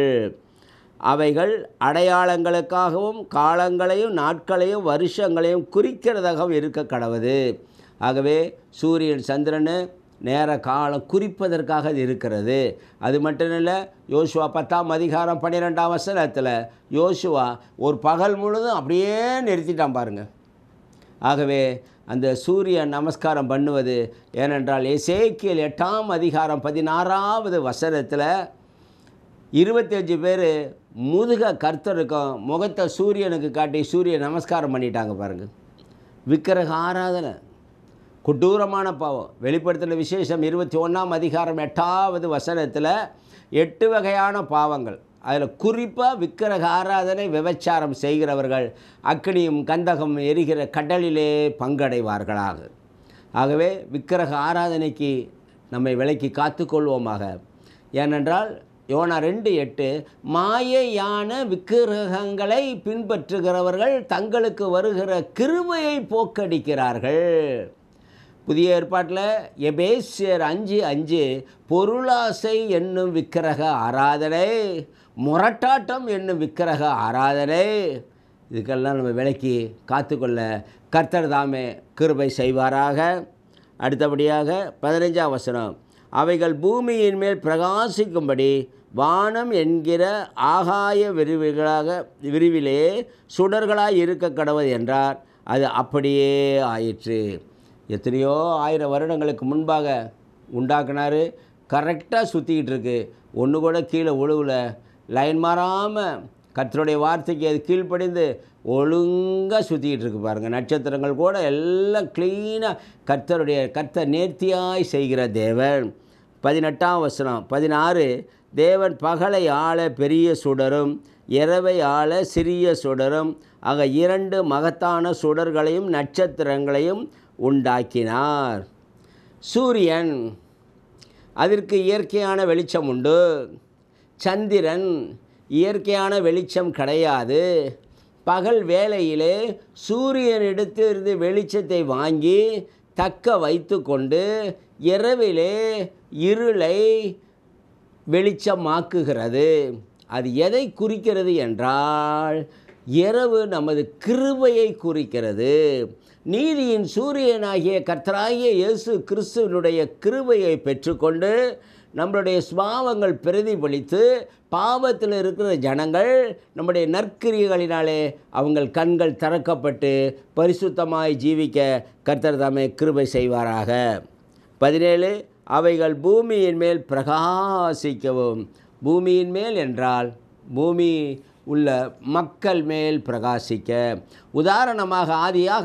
அவைகள் அடையாளங்களுக்காகவும் காலங்களையும் நாட்களையும் வருஷங்களையும் குறிக்கிறதாகவும் இருக்க கடவுது ஆகவே சூரியன் சந்திரன் நேர காலம் குறிப்பதற்காக அது இருக்கிறது அது மட்டும் இல்லை யோசுவா பத்தாம் அதிகாரம் பன்னிரெண்டாம் வசனத்தில் யோசுவா ஒரு பகல் முழுதும் அப்படியே நிறுத்திட்டான் பாருங்கள் ஆகவே அந்த சூரிய நமஸ்காரம் பண்ணுவது ஏனென்றால் இசைக்கியல் எட்டாம் அதிகாரம் பதினாறாவது வசனத்தில் இருபத்தஞ்சு பேர் முதுக கர்த்தருக்கும் முகத்தை சூரியனுக்கு காட்டி சூரிய நமஸ்காரம் பண்ணிட்டாங்க பாருங்கள் விக்கிரக ஆராதனை கொடூரமான பாவம் வெளிப்படுத்தின விசேஷம் இருபத்தி ஒன்றாம் அதிகாரம் எட்டாவது வசனத்தில் எட்டு வகையான பாவங்கள் அதில் குறிப்பாக விக்கிரக ஆராதனை விபச்சாரம் செய்கிறவர்கள் அக்னியும் கந்தகம் எரிகிற கடலிலே பங்கடைவார்களாக ஆகவே விக்கிரக ஆராதனைக்கு நம்மை விலைக்கு காத்துக்கொள்வோமாக ஏனென்றால் யோனா ரெண்டு எட்டு மாயையான விக்கிரகங்களை பின்பற்றுகிறவர்கள் தங்களுக்கு வருகிற கிருமையை போக்கடிக்கிறார்கள் புதிய ஏற்பாட்டில் எபேசியர் அஞ்சு அஞ்சு பொருளாசை என்னும் விக்கிரக ஆராதனை முரட்டாட்டம் என்னும் விக்கிரக ஆராதனை இதுக்கெல்லாம் நம்ம விலக்கி காத்துக்கொள்ள கர்த்தர் தாமே கிருபை செய்வாராக அடுத்தபடியாக பதினைஞ்சாம் வசனம் அவைகள் பூமியின் மேல் பிரகாசிக்கும்படி வானம் என்கிற ஆகாய விரிவுகளாக விரிவிலே சுடர்களாக இருக்க கடவுள் என்றார் அது அப்படியே ஆயிற்று எத்தனையோ ஆயிரம் வருடங்களுக்கு முன்பாக உண்டாக்குனார் கரெக்டாக சுற்றிக்கிட்டு இருக்கு ஒன்று கூட கீழே ஒழுவில் லைன் மாறாமல் கத்தருடைய வார்த்தைக்கு அது கீழ்ப்படிந்து ஒழுங்காக சுற்றிக்கிட்டு இருக்கு பாருங்கள் நட்சத்திரங்கள் கூட எல்லாம் க்ளீனாக கத்தருடைய கத்த நேர்த்தியாய் செய்கிற தேவன் பதினெட்டாம் வசனம் பதினாறு தேவன் பகலை ஆள பெரிய சுடரும் இரவை ஆள சிறிய சுடரும் ஆக இரண்டு மகத்தான சுடர்களையும் நட்சத்திரங்களையும் உண்டாக்கினார் சூரியன் அதற்கு இயற்கையான வெளிச்சம் உண்டு சந்திரன் இயற்கையான வெளிச்சம் கிடையாது பகல் வேளையிலே சூரியனிடத்திலிருந்து வெளிச்சத்தை வாங்கி தக்க வைத்து கொண்டு இரவிலே இருளை வெளிச்சமாக்குகிறது அது எதை குறிக்கிறது என்றால் இரவு நமது கிருபையை குறிக்கிறது நீதியின் சூரியனாகிய கர்த்தராகிய இயேசு கிறிஸ்துவனுடைய கிருவையை பெற்றுக்கொண்டு நம்மளுடைய சுபாவங்கள் பிரதிபலித்து பாவத்தில் இருக்கிற ஜனங்கள் நம்முடைய நற்கிரியர்களினாலே அவங்கள் கண்கள் திறக்கப்பட்டு பரிசுத்தமாய் ஜீவிக்க கர்த்தர் தாமே கிருபை செய்வாராக பதினேழு அவைகள் பூமியின் மேல் பிரகாசிக்கவும் பூமியின் மேல் என்றால் பூமி உள்ள மக்கள் மேல் பிரகாசிக்க உதாரணமாக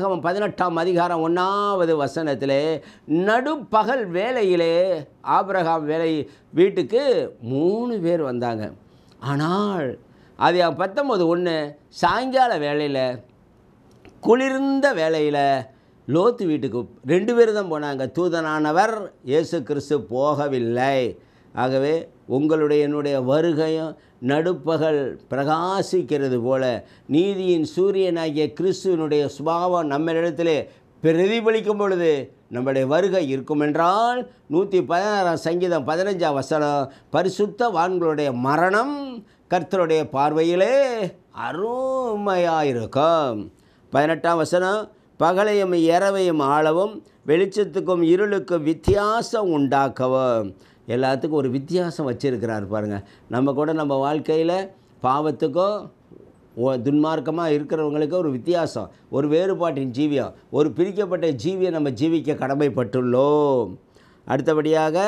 அவன் பதினெட்டாம் அதிகாரம் ஒன்றாவது வசனத்திலே நடுப்பகல் வேலையிலே ஆபிரகாம் வேலை வீட்டுக்கு மூணு பேர் வந்தாங்க ஆனால் அவன் பத்தொம்போது ஒன்று சாயங்கால வேலையில் குளிர்ந்த வேலையில் லோத்து வீட்டுக்கு ரெண்டு பேர் தான் போனாங்க தூதனானவர் இயேசு கிறிஸ்து போகவில்லை ஆகவே உங்களுடைய என்னுடைய வருகையும் நடுப்பகல் பிரகாசிக்கிறது போல நீதியின் சூரியனாகிய கிறிஸ்துவனுடைய சுபாவம் நம்மளிடத்திலே பிரதிபலிக்கும் பொழுது நம்முடைய வருகை இருக்கும் என்றால் நூற்றி பதினாறாம் சங்கீதம் பதினஞ்சாம் வசனம் பரிசுத்த வான்களுடைய மரணம் கர்த்தருடைய பார்வையிலே அருமையாயிருக்கும் பதினெட்டாம் வசனம் பகலையும் இரவையும் ஆளவும் வெளிச்சத்துக்கும் இருளுக்கும் வித்தியாசம் உண்டாக்கவும் எல்லாத்துக்கும் ஒரு வித்தியாசம் வச்சுருக்கிறார் பாருங்கள் நம்ம கூட நம்ம வாழ்க்கையில் பாவத்துக்கோ துன்மார்க்கமாக இருக்கிறவங்களுக்கோ ஒரு வித்தியாசம் ஒரு வேறுபாட்டின் ஜீவியம் ஒரு பிரிக்கப்பட்ட ஜீவியை நம்ம ஜீவிக்க கடமைப்பட்டுள்ளோம் அடுத்தபடியாக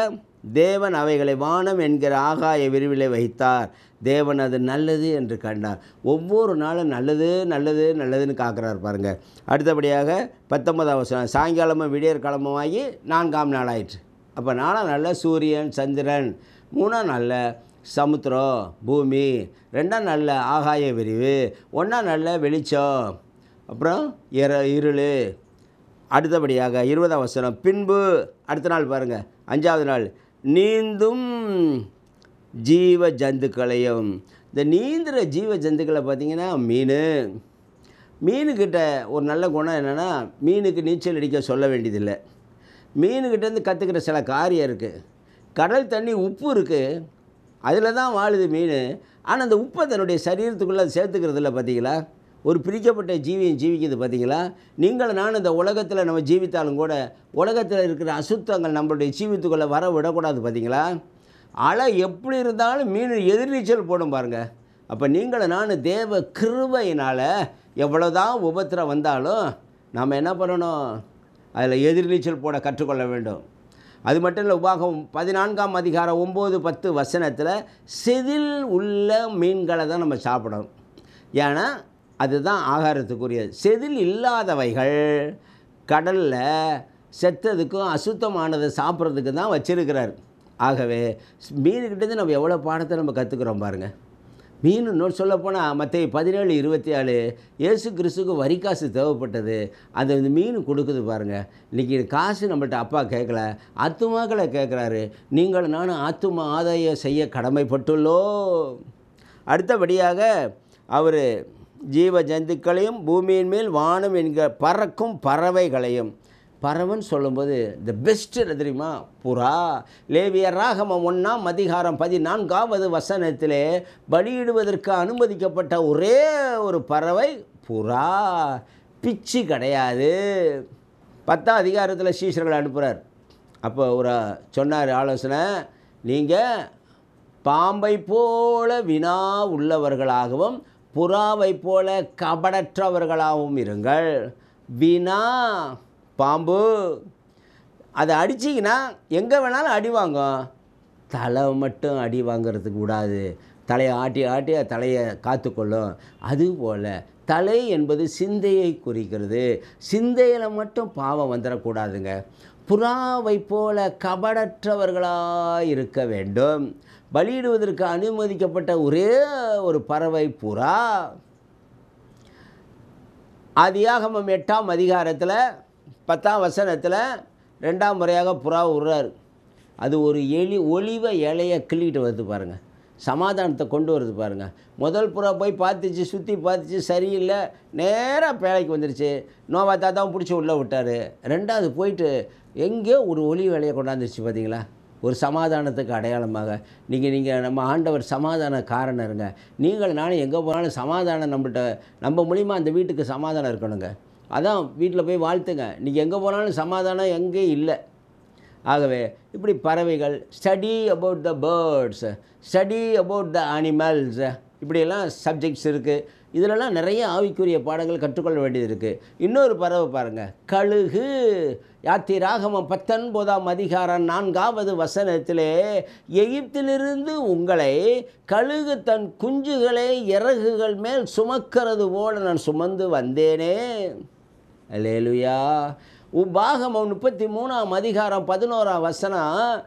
தேவன் அவைகளை வானம் என்கிற ஆகாய விரிவிலை வைத்தார் தேவன் அது நல்லது என்று கண்டார் ஒவ்வொரு நாளும் நல்லது நல்லது நல்லதுன்னு காக்கிறார் பாருங்கள் அடுத்தபடியாக பத்தொன்பதாம் வருஷம் சாயங்காலமும் விடியற்காலமும் ஆகி நான்காம் நாள் ஆயிற்று அப்போ நாலாம் நல்ல சூரியன் சந்திரன் மூணாம் நல்ல சமுத்திரம் பூமி ரெண்டாம் நல்ல ஆகாய விரிவு ஒன்றாம் நல்ல வெளிச்சம் அப்புறம் இர இருள் அடுத்தபடியாக இருபதாம் வசனம் பின்பு அடுத்த நாள் பாருங்கள் அஞ்சாவது நாள் நீந்தும் ஜீவ ஜந்துக்களையும் இந்த நீந்துகிற ஜீவ ஜந்துக்களை பார்த்திங்கன்னா மீன் மீனுக்கிட்ட ஒரு நல்ல குணம் என்னென்னா மீனுக்கு நீச்சல் அடிக்க சொல்ல வேண்டியதில்லை மீன்கிட்டேருந்து கற்றுக்கிற சில காரியம் இருக்குது கடல் தண்ணி உப்பு இருக்குது அதில் தான் வாழுது மீன் ஆனால் அந்த உப்பை தன்னுடைய சரீரத்துக்குள்ளே அது சேர்த்துக்கிறது இல்லை பார்த்தீங்களா ஒரு பிரிக்கப்பட்ட ஜீவியம் ஜீவிக்குது பார்த்தீங்களா நீங்கள் நான் இந்த உலகத்தில் நம்ம ஜீவித்தாலும் கூட உலகத்தில் இருக்கிற அசுத்தங்கள் நம்மளுடைய ஜீவித்துக்குள்ளே வர விடக்கூடாது பார்த்தீங்களா அலை எப்படி இருந்தாலும் மீன் எதிர்நீச்சல் போடும் பாருங்கள் அப்போ நீங்கள் நான் தேவ கிருவையினால் எவ்வளோதான் உபத்திரம் வந்தாலும் நாம் என்ன பண்ணணும் அதில் எதிர்நீச்சல் போட கற்றுக்கொள்ள வேண்டும் அது மட்டும் இல்லை உபாகம் பதினான்காம் அதிகாரம் ஒம்பது பத்து வசனத்தில் செதில் உள்ள மீன்களை தான் நம்ம சாப்பிடணும் ஏன்னா அதுதான் ஆகாரத்துக்குரியது செதில் இல்லாதவைகள் கடலில் செத்ததுக்கும் அசுத்தமானதை சாப்பிட்றதுக்கு தான் வச்சுருக்கிறார் ஆகவே மீன்கிட்டேருந்து நம்ம எவ்வளோ பாடத்தை நம்ம கற்றுக்குறோம் பாருங்கள் மீன் சொல்ல சொல்லப்போனால் மற்ற பதினேழு இருபத்தி ஆறு ஏசு கிறிஸ்துக்கு வரி காசு தேவைப்பட்டது அந்த மீன் கொடுக்குது பாருங்கள் இன்றைக்கி காசு நம்மகிட்ட அப்பா கேட்கல ஆத்துமாக்களை கேட்குறாரு நீங்கள் நானும் ஆத்துமா ஆதாயம் செய்ய கடமைப்பட்டுள்ளோ அடுத்தபடியாக அவர் ஜீவ ஜந்துக்களையும் பூமியின் மேல் வானம் என்கிற பறக்கும் பறவைகளையும் பறவைன்னு சொல்லும்போது த பெஸ்ட்டு தெரியுமா புறா லேவிய ராகம ஒன்றாம் அதிகாரம் பதினான்காவது வசனத்திலே பலியிடுவதற்கு அனுமதிக்கப்பட்ட ஒரே ஒரு பறவை புறா பிச்சு கிடையாது பத்தாம் அதிகாரத்தில் சீசர்கள் அனுப்புகிறார் அப்போ ஒரு சொன்னார் ஆலோசனை நீங்கள் பாம்பை போல வினா உள்ளவர்களாகவும் புறாவை போல கபடற்றவர்களாகவும் இருங்கள் வினா பாம்பு அதை அடிச்சிங்கன்னா எங்கே வேணாலும் அடி வாங்கும் தலை மட்டும் அடி வாங்கிறதுக்கு கூடாது தலையை ஆட்டி ஆட்டி தலையை காத்துக்கொள்ளும் அதுபோல் தலை என்பது சிந்தையை குறிக்கிறது சிந்தையில் மட்டும் பாவம் வந்துடக்கூடாதுங்க புறாவை போல கபடற்றவர்களாக இருக்க வேண்டும் பலியிடுவதற்கு அனுமதிக்கப்பட்ட ஒரே ஒரு பறவை புறா ஆதியாகமம் எட்டாம் அதிகாரத்தில் பத்தாம் வசனத்தில் ரெண்டாம் முறையாக புறா விடுறாரு அது ஒரு எலி ஒளிவ இலையை கிள்ளிக்கிட்டு வருது பாருங்கள் சமாதானத்தை கொண்டு வருது பாருங்கள் முதல் புறா போய் பார்த்துச்சு சுற்றி பார்த்துச்சு சரியில்லை நேராக பேழைக்கு வந்துருச்சு நோவா தாத்தாவும் பிடிச்சி உள்ளே விட்டார் ரெண்டாவது போயிட்டு எங்கேயோ ஒரு ஒளி வேலையை கொண்டாந்துருச்சு பார்த்தீங்களா ஒரு சமாதானத்துக்கு அடையாளமாக நீங்கள் நீங்கள் நம்ம ஆண்டவர் சமாதான காரணம் இருங்க நீங்கள் நானும் எங்கே போனாலும் சமாதானம் நம்மள்கிட்ட நம்ம மூலிமா அந்த வீட்டுக்கு சமாதானம் இருக்கணுங்க அதான் வீட்டில் போய் வாழ்த்துங்க இன்றைக்கி எங்கே போனாலும் சமாதானம் எங்கே இல்லை ஆகவே இப்படி பறவைகள் study about the birds study about the animals இப்படியெல்லாம் சப்ஜெக்ட்ஸ் இருக்குது இதிலெல்லாம் நிறைய ஆவிக்குரிய பாடங்கள் கற்றுக்கொள்ள வேண்டியது இருக்குது இன்னொரு பறவை பாருங்கள் கழுகு யாத்தி ராகமம் பத்தொன்பதாம் அதிகாரம் நான்காவது வசனத்திலே எகிப்திலிருந்து உங்களை கழுகு தன் குஞ்சுகளை இறகுகள் மேல் சுமக்கிறது போல நான் சுமந்து வந்தேனே அலேலுயா உபாகம் முப்பத்தி மூணாம் அதிகாரம் பதினோராம் வசனம்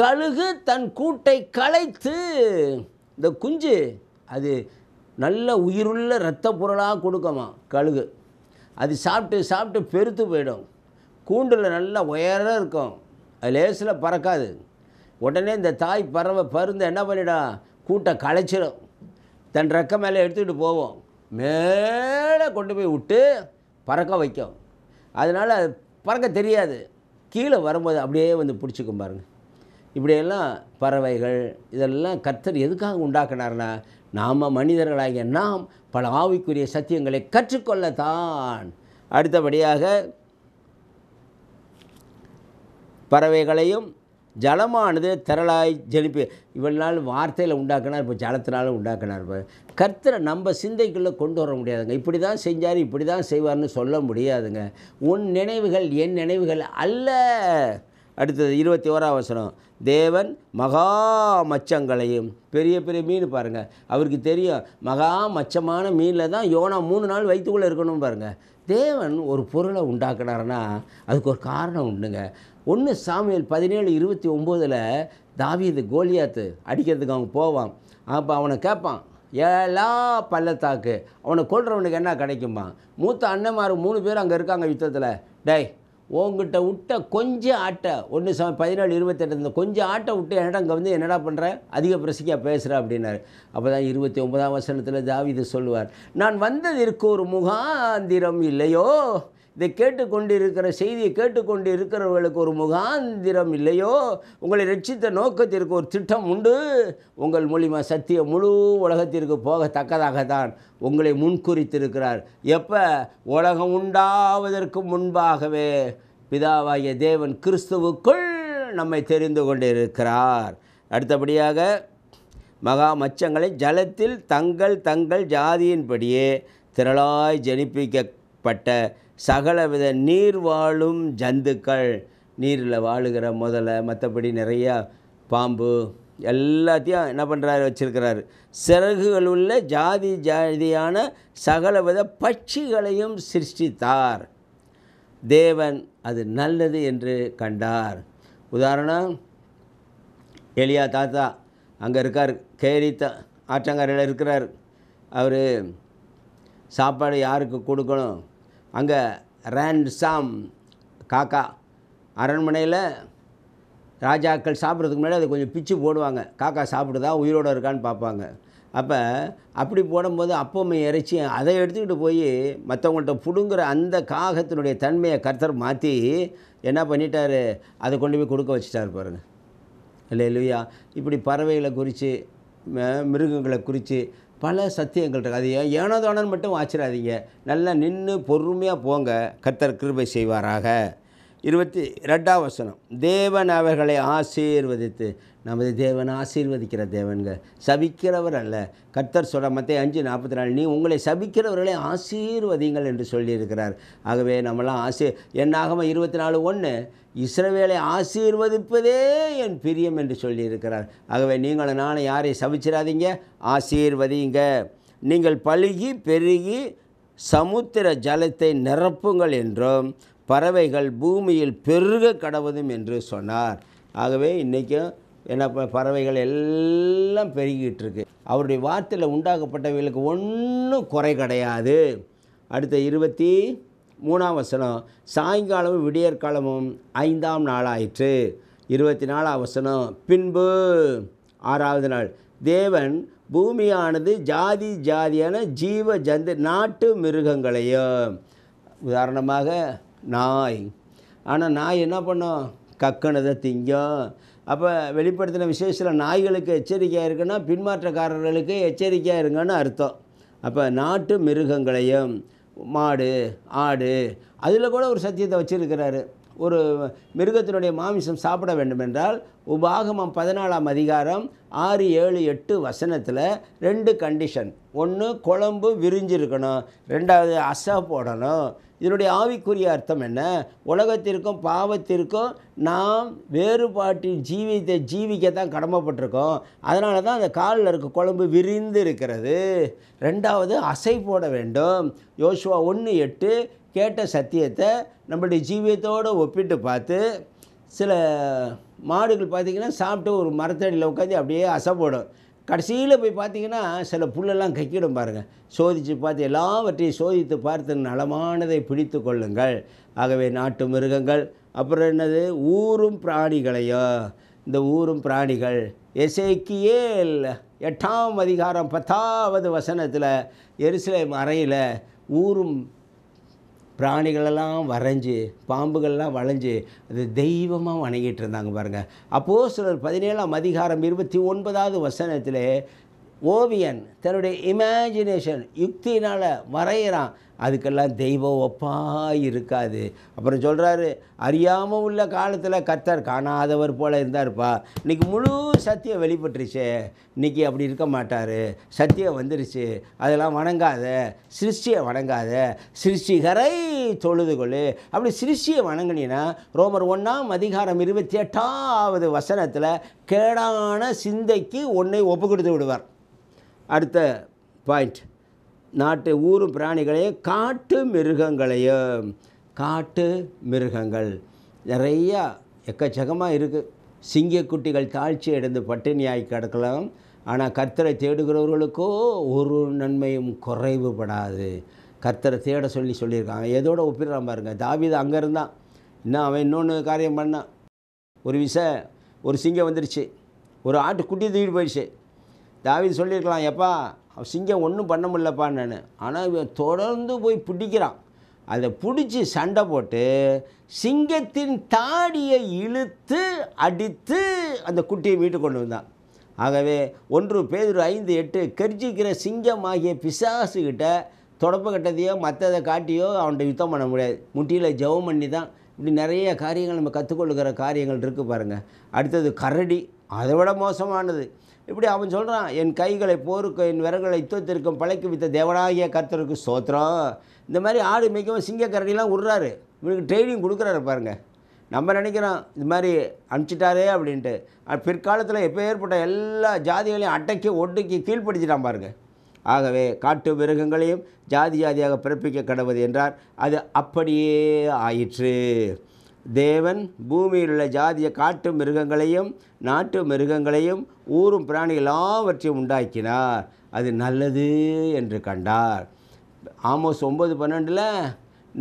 கழுகு தன் கூட்டை களைத்து இந்த குஞ்சு அது நல்ல உயிருள்ள இரத்த பொருளாக கொடுக்குமா கழுகு அது சாப்பிட்டு சாப்பிட்டு பெருத்து போயிடும் கூண்டில் நல்லா உயரம் இருக்கும் அது லேசில் பறக்காது உடனே இந்த தாய் பறவை பருந்து என்ன பண்ணிடா கூட்டை களைச்சிடும் தன் ரெக்க மேலே எடுத்துக்கிட்டு போவோம் மேலே கொண்டு போய் விட்டு பறக்க வைக்கும் அதனால் அது பறக்க தெரியாது கீழே வரும்போது அப்படியே வந்து பிடிச்சிக்கும் பாருங்கள் இப்படியெல்லாம் பறவைகள் இதெல்லாம் கர்த்தர் எதுக்காக உண்டாக்குனார்னா நாம் மனிதர்களாகிய நாம் பல ஆவிக்குரிய சத்தியங்களை கற்றுக்கொள்ளத்தான் அடுத்தபடியாக பறவைகளையும் ஜலமானது திரளாய் ஜெனிப்பு இவ்வளவு நாள் வார்த்தையில் உண்டாக்கினார் இப்போ ஜலத்தினால உண்டாக்கினார் கர்த்தரை நம்ம சிந்தைக்குள்ளே கொண்டு வர முடியாதுங்க இப்படி தான் செஞ்சார் இப்படி தான் செய்வார்னு சொல்ல முடியாதுங்க உன் நினைவுகள் என் நினைவுகள் அல்ல அடுத்தது இருபத்தி ஓராவசனம் தேவன் மகா மச்சங்களையும் பெரிய பெரிய மீன் பாருங்கள் அவருக்கு தெரியும் மகா மச்சமான மீனில் தான் யோனா மூணு நாள் வயிற்றுக்குள்ளே இருக்கணும் பாருங்கள் தேவன் ஒரு பொருளை உண்டாக்குனாருன்னா அதுக்கு ஒரு காரணம் உண்டுங்க ஒன்று சாமியல் பதினேழு இருபத்தி ஒம்போதில் தாவீது கோலியாத்து அடிக்கிறதுக்கு அவன் போவான் அப்போ அவனை கேட்பான் எல்லா பள்ளத்தாக்கு அவனை கொள்றவனுக்கு என்ன கிடைக்குமா மூத்த அண்ணன்மார் மூணு பேர் அங்கே இருக்காங்க யுத்தத்தில் டேய் உங்ககிட்ட விட்ட கொஞ்சம் ஆட்டை ஒன்று சமயம் பதினேழு இருபத்தெட்டு இந்த கொஞ்சம் ஆட்டை விட்டு என்னடா அங்கே வந்து என்னடா பண்ணுற அதிக பிரசிக்காக பேசுகிறேன் அப்படின்னாரு அப்போ தான் இருபத்தி ஒன்பதாம் வசனத்தில் ஜாவிது சொல்லுவார் நான் வந்ததற்கு ஒரு முகாந்திரம் இல்லையோ இதை கேட்டுக்கொண்டிருக்கிற செய்தியை கேட்டுக்கொண்டு இருக்கிறவர்களுக்கு ஒரு முகாந்திரம் இல்லையோ உங்களை ரட்சித்த நோக்கத்திற்கு ஒரு திட்டம் உண்டு உங்கள் மூலிமா சத்தியம் முழு உலகத்திற்கு போகத்தக்கதாகத்தான் உங்களை முன்குறித்திருக்கிறார் எப்போ உலகம் உண்டாவதற்கு முன்பாகவே பிதாவாகிய தேவன் கிறிஸ்துவுக்குள் நம்மை தெரிந்து கொண்டிருக்கிறார் அடுத்தபடியாக மகா மச்சங்களை ஜலத்தில் தங்கள் தங்கள் ஜாதியின்படியே திரளாய் ஜனிப்பிக்க உட்பட்ட சகலவித நீர் வாழும் ஜந்துக்கள் நீரில் வாழுகிற முதல்ல மற்றபடி நிறையா பாம்பு எல்லாத்தையும் என்ன பண்ணுறாரு வச்சுருக்கிறாரு சிறகுகள் உள்ள ஜாதி ஜாதியான சகலவித பட்சிகளையும் சிருஷ்டித்தார் தேவன் அது நல்லது என்று கண்டார் உதாரணம் எளியா தாத்தா அங்கே இருக்கார் கேரித்த ஆற்றங்கரையில் இருக்கிறார் அவர் சாப்பாடு யாருக்கு கொடுக்கணும் அங்கே ரேண்ட்சாம் காக்கா அரண்மனையில் ராஜாக்கள் சாப்பிட்றதுக்கு முன்னாடி அதை கொஞ்சம் பிச்சு போடுவாங்க காக்கா சாப்பிடுதா உயிரோடு இருக்கான்னு பார்ப்பாங்க அப்போ அப்படி போடும்போது அப்பமே இறைச்சி அதை எடுத்துக்கிட்டு போய் மற்றவங்கள்ட்ட பிடுங்குற அந்த காகத்தினுடைய தன்மையை கர்த்தர் மாற்றி என்ன பண்ணிட்டார் அதை கொண்டு போய் கொடுக்க வச்சுட்டார் பாருங்கள் இல்லை இல்லையா இப்படி பறவைகளை குறித்து மிருகங்களை குறித்து பல சத்தியங்கள் இருக்குது அது ஏனோதானு மட்டும் வாச்சிடாதீங்க நல்லா நின்று பொறுமையாக போங்க கர்த்தர் கிருபை செய்வாராக இருபத்தி ரெண்டாம் வசனம் தேவன் அவர்களை ஆசீர்வதித்து நமது தேவன் ஆசீர்வதிக்கிற தேவன்க சபிக்கிறவர் அல்ல கர்த்தர் சொல்கிற மத்திய அஞ்சு நாற்பத்தி நாலு நீ உங்களை சபிக்கிறவர்களை ஆசீர்வதிங்கள் என்று சொல்லியிருக்கிறார் ஆகவே நம்மளாம் ஆசீர் என்னாகம இருபத்தி நாலு ஒன்று இஸ்ரவேலை ஆசீர்வதிப்பதே என் பிரியம் என்று சொல்லியிருக்கிறார் ஆகவே நீங்கள் நானும் யாரை சபிச்சிடாதீங்க ஆசீர்வதிங்க நீங்கள் பழுகி பெருகி சமுத்திர ஜலத்தை நிரப்புங்கள் என்றும் பறவைகள் பூமியில் பெருக கடவுதும் என்று சொன்னார் ஆகவே இன்றைக்கும் என்ன பறவைகள் எல்லாம் பெருகிட்டு இருக்கு அவருடைய வார்த்தையில் உண்டாக்கப்பட்டவைகளுக்கு ஒன்றும் குறை கிடையாது அடுத்த இருபத்தி மூணாம் வசனம் சாயங்காலமும் விடியற்காலமும் ஐந்தாம் நாளாயிற்று இருபத்தி நாலாம் வசனம் பின்பு ஆறாவது நாள் தேவன் பூமியானது ஜாதி ஜாதியான ஜீவ ஜந்து நாட்டு மிருகங்களையும் உதாரணமாக நாய் ஆனால் நாய் என்ன பண்ணும் கக்கனதை திங்கும் அப்போ வெளிப்படுத்தின விசேஷத்தில் நாய்களுக்கு எச்சரிக்கையாக இருக்குன்னா பின்மாற்றக்காரர்களுக்கு எச்சரிக்கையாக இருங்கன்னு அர்த்தம் அப்போ நாட்டு மிருகங்களையும் மாடு ஆடு அதில் கூட ஒரு சத்தியத்தை வச்சுருக்கிறாரு ஒரு மிருகத்தினுடைய மாமிசம் சாப்பிட வேண்டுமென்றால் உபாகமம் பதினாலாம் அதிகாரம் ஆறு ஏழு எட்டு வசனத்தில் ரெண்டு கண்டிஷன் ஒன்று குழம்பு விரிஞ்சிருக்கணும் ரெண்டாவது அசை போடணும் இதனுடைய ஆவிக்குரிய அர்த்தம் என்ன உலகத்திற்கும் பாவத்திற்கும் நாம் வேறுபாட்டில் ஜீவித்த ஜீவிக்க தான் கடமைப்பட்டிருக்கோம் அதனால தான் அந்த காலில் இருக்க குழம்பு விரிந்து இருக்கிறது ரெண்டாவது அசை போட வேண்டும் யோசுவா ஒன்று எட்டு கேட்ட சத்தியத்தை நம்மளுடைய ஜீவியத்தோடு ஒப்பிட்டு பார்த்து சில மாடுகள் பார்த்திங்கன்னா சாப்பிட்டு ஒரு மரத்தடியில் உட்காந்து அப்படியே அசை போடும் கடைசியில் போய் பார்த்தீங்கன்னா சில புல்லெல்லாம் கைக்கிடும் பாருங்கள் சோதித்து பார்த்து எல்லாவற்றையும் சோதித்து பார்த்து நலமானதை பிடித்து கொள்ளுங்கள் ஆகவே நாட்டு மிருகங்கள் அப்புறம் என்னது ஊரும் பிராணிகளையோ இந்த ஊரும் பிராணிகள் எசைக்கியேல் எட்டாம் அதிகாரம் பத்தாவது வசனத்தில் எருசலேம் அறையில் ஊரும் பிராணிகளெல்லாம் வரைஞ்சி பாம்புகள்லாம் வளைஞ்சு அது தெய்வமாக வணங்கிட்டு இருந்தாங்க பாருங்கள் அப்போது சிலர் பதினேழாம் அதிகாரம் இருபத்தி ஒன்பதாவது வசனத்தில் ஓவியன் தன்னுடைய இமேஜினேஷன் யுக்தினால் வரைகிறான் அதுக்கெல்லாம் தெய்வம் ஒப்பாக இருக்காது அப்புறம் சொல்கிறாரு அறியாமல் உள்ள காலத்தில் கர்த்தர் காணாதவர் போல் இருந்தார்ப்பா இன்றைக்கி முழு சத்தியம் வெளிப்பட்டுருச்சு இன்றைக்கி அப்படி இருக்க மாட்டார் சத்தியம் வந்துருச்சு அதெல்லாம் வணங்காத சிருஷ்டியை வணங்காத சிருஷ்டிகரை தொழுது கொள்ளு அப்படி சிருஷ்டியை வணங்கினீன்னா ரோமர் ஒன்றாம் அதிகாரம் இருபத்தி எட்டாவது வசனத்தில் கேடான சிந்தைக்கு ஒன்றை ஒப்பு கொடுத்து விடுவார் அடுத்த பாயிண்ட் நாட்டு ஊர் பிராணிகளையும் காட்டு மிருகங்களையும் காட்டு மிருகங்கள் நிறையா எக்கச்சக்கமாக இருக்குது சிங்கக்குட்டிகள் தாழ்ச்சி அடைந்து பட்டினியாகி கிடக்கலாம் ஆனால் கர்த்தரை தேடுகிறவர்களுக்கோ ஒரு நன்மையும் குறைவுபடாது கர்த்தரை தேட சொல்லி சொல்லியிருக்காங்க எதோட ஒப்பிடுற பாருங்க தாவிது அங்கே இருந்தான் இன்னும் அவன் இன்னொன்று காரியம் பண்ணான் ஒரு விச ஒரு சிங்கம் வந்துருச்சு ஒரு ஆட்டு குட்டி தூக்கிட்டு போயிடுச்சு தாவிது சொல்லியிருக்கலாம் எப்பா சிங்கம் ஒன்றும் பண்ண முடியலப்பா நான் ஆனால் இவன் தொடர்ந்து போய் பிடிக்கிறான் அதை பிடிச்சி சண்டை போட்டு சிங்கத்தின் தாடியை இழுத்து அடித்து அந்த குட்டியை மீட்டு கொண்டு வந்தான் ஆகவே ஒன்று பேர் ஐந்து எட்டு கர்ஜிக்கிற சிங்கம் ஆகிய பிசாசுக்கிட்ட தொடப்பு கட்டத்தையோ மற்றதை காட்டியோ அவன்கிட்ட யுத்தம் பண்ண முடியாது முட்டியில் ஜவம் பண்ணி தான் இப்படி நிறைய காரியங்கள் நம்ம கற்றுக்கொள்கிற காரியங்கள் இருக்குது பாருங்கள் அடுத்தது கரடி அதை விட மோசமானது இப்படி அவன் சொல்கிறான் என் கைகளை போருக்கு என் விரங்களை தோத்திருக்கும் பழைக்கு வித்த தேவனாகிய கர்த்தருக்கு சோத்திரம் இந்த மாதிரி ஆடு மிகவும் சிங்கக்கரடிலாம் விட்றாரு இவனுக்கு ட்ரைனிங் கொடுக்குறாரு பாருங்கள் நம்ம நினைக்கிறோம் இது மாதிரி அனுப்பிச்சிட்டாரே அப்படின்ட்டு பிற்காலத்தில் எப்போ ஏற்பட்ட எல்லா ஜாதிகளையும் அட்டைக்கு ஒட்டுக்கி கீழ்ப்படுத்திட்டான் பாருங்கள் ஆகவே காட்டு மிருகங்களையும் ஜாதி ஜாதியாக பிறப்பிக்க கடவுது என்றார் அது அப்படியே ஆயிற்று தேவன் பூமியில் உள்ள ஜாதிய காட்டு மிருகங்களையும் நாட்டு மிருகங்களையும் ஊரும் பிராணி எல்லாவற்றையும் உண்டாக்கினார் அது நல்லது என்று கண்டார் ஆமோஸ் ஒம்பது பன்னெண்டில்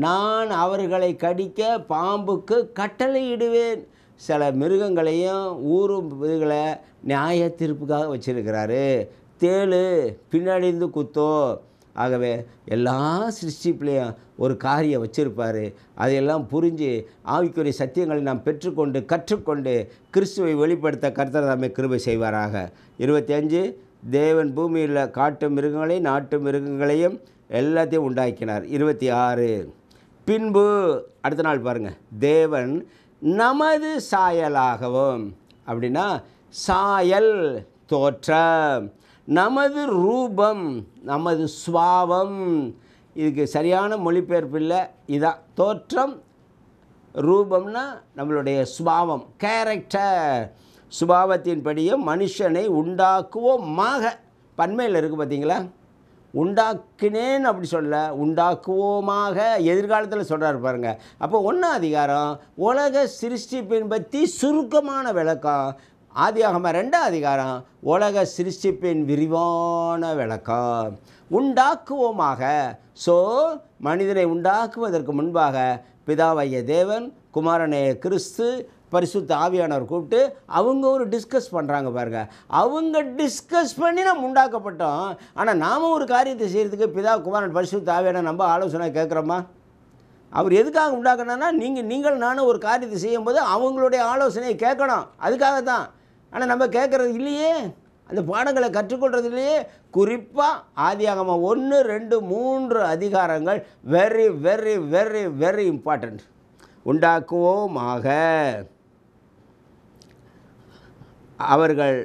நான் அவர்களை கடிக்க பாம்புக்கு கட்டளையிடுவேன் சில மிருகங்களையும் ஊரும் இதுகளை நியாய தீர்ப்புக்காக வச்சுருக்கிறாரு தேழு பின்னாடி இருந்து குத்தோ ஆகவே எல்லா சிருஷ்டிப்புலேயும் ஒரு காரியம் வச்சுருப்பார் அதையெல்லாம் புரிஞ்சு ஆவிக்குரிய சத்தியங்களை நாம் பெற்றுக்கொண்டு கற்றுக்கொண்டு கிறிஸ்துவை வெளிப்படுத்த கருத்தர் தாமே கிருபை செய்வாராக இருபத்தி அஞ்சு தேவன் பூமியில் காட்டு மிருகங்களையும் நாட்டு மிருகங்களையும் எல்லாத்தையும் உண்டாக்கினார் இருபத்தி ஆறு பின்பு அடுத்த நாள் பாருங்கள் தேவன் நமது சாயலாகவும் அப்படின்னா சாயல் தோற்றம் நமது ரூபம் நமது சுவாவம் இதுக்கு சரியான மொழிபெயர்ப்பு இல்லை இதான் தோற்றம் ரூபம்னா நம்மளுடைய சுபாவம் கேரக்டர் படியும் மனுஷனை உண்டாக்குவோமாக பன்மையில் இருக்குது பார்த்தீங்களா உண்டாக்குனேன்னு அப்படி சொல்ல உண்டாக்குவோமாக எதிர்காலத்தில் சொல்கிறார் பாருங்கள் அப்போ ஒன்றாம் அதிகாரம் உலக சிருஷ்டிப்பின் பற்றி சுருக்கமான விளக்கம் ஆதியாகம ரெண்டாம் அதிகாரம் உலக சிருஷ்டிப்பின் விரிவான விளக்கம் உண்டாக்குவோமாக ஸோ மனிதனை உண்டாக்குவதற்கு முன்பாக பிதாவைய தேவன் குமாரனைய கிறிஸ்து பரிசுத்த ஆவியானவர் கூப்பிட்டு அவங்க ஒரு டிஸ்கஸ் பண்ணுறாங்க பாருங்க அவங்க டிஸ்கஸ் பண்ணி நம்ம உண்டாக்கப்பட்டோம் ஆனால் நாம ஒரு காரியத்தை செய்கிறதுக்கு பிதா குமாரன் பரிசுத்த ஆவியான நம்ம ஆலோசனை கேட்குறோமா அவர் எதுக்காக உண்டாக்கணும்னா நீங்கள் நீங்கள் நானும் ஒரு காரியத்தை செய்யும்போது அவங்களுடைய ஆலோசனையை கேட்கணும் அதுக்காக தான் ஆனால் நம்ம கேட்குறது இல்லையே அந்த பாடங்களை இல்லையே குறிப்பாக ஆதியாகம ஒன்று ரெண்டு மூன்று அதிகாரங்கள் very very very very important உண்டாக்குவோமாக அவர்கள்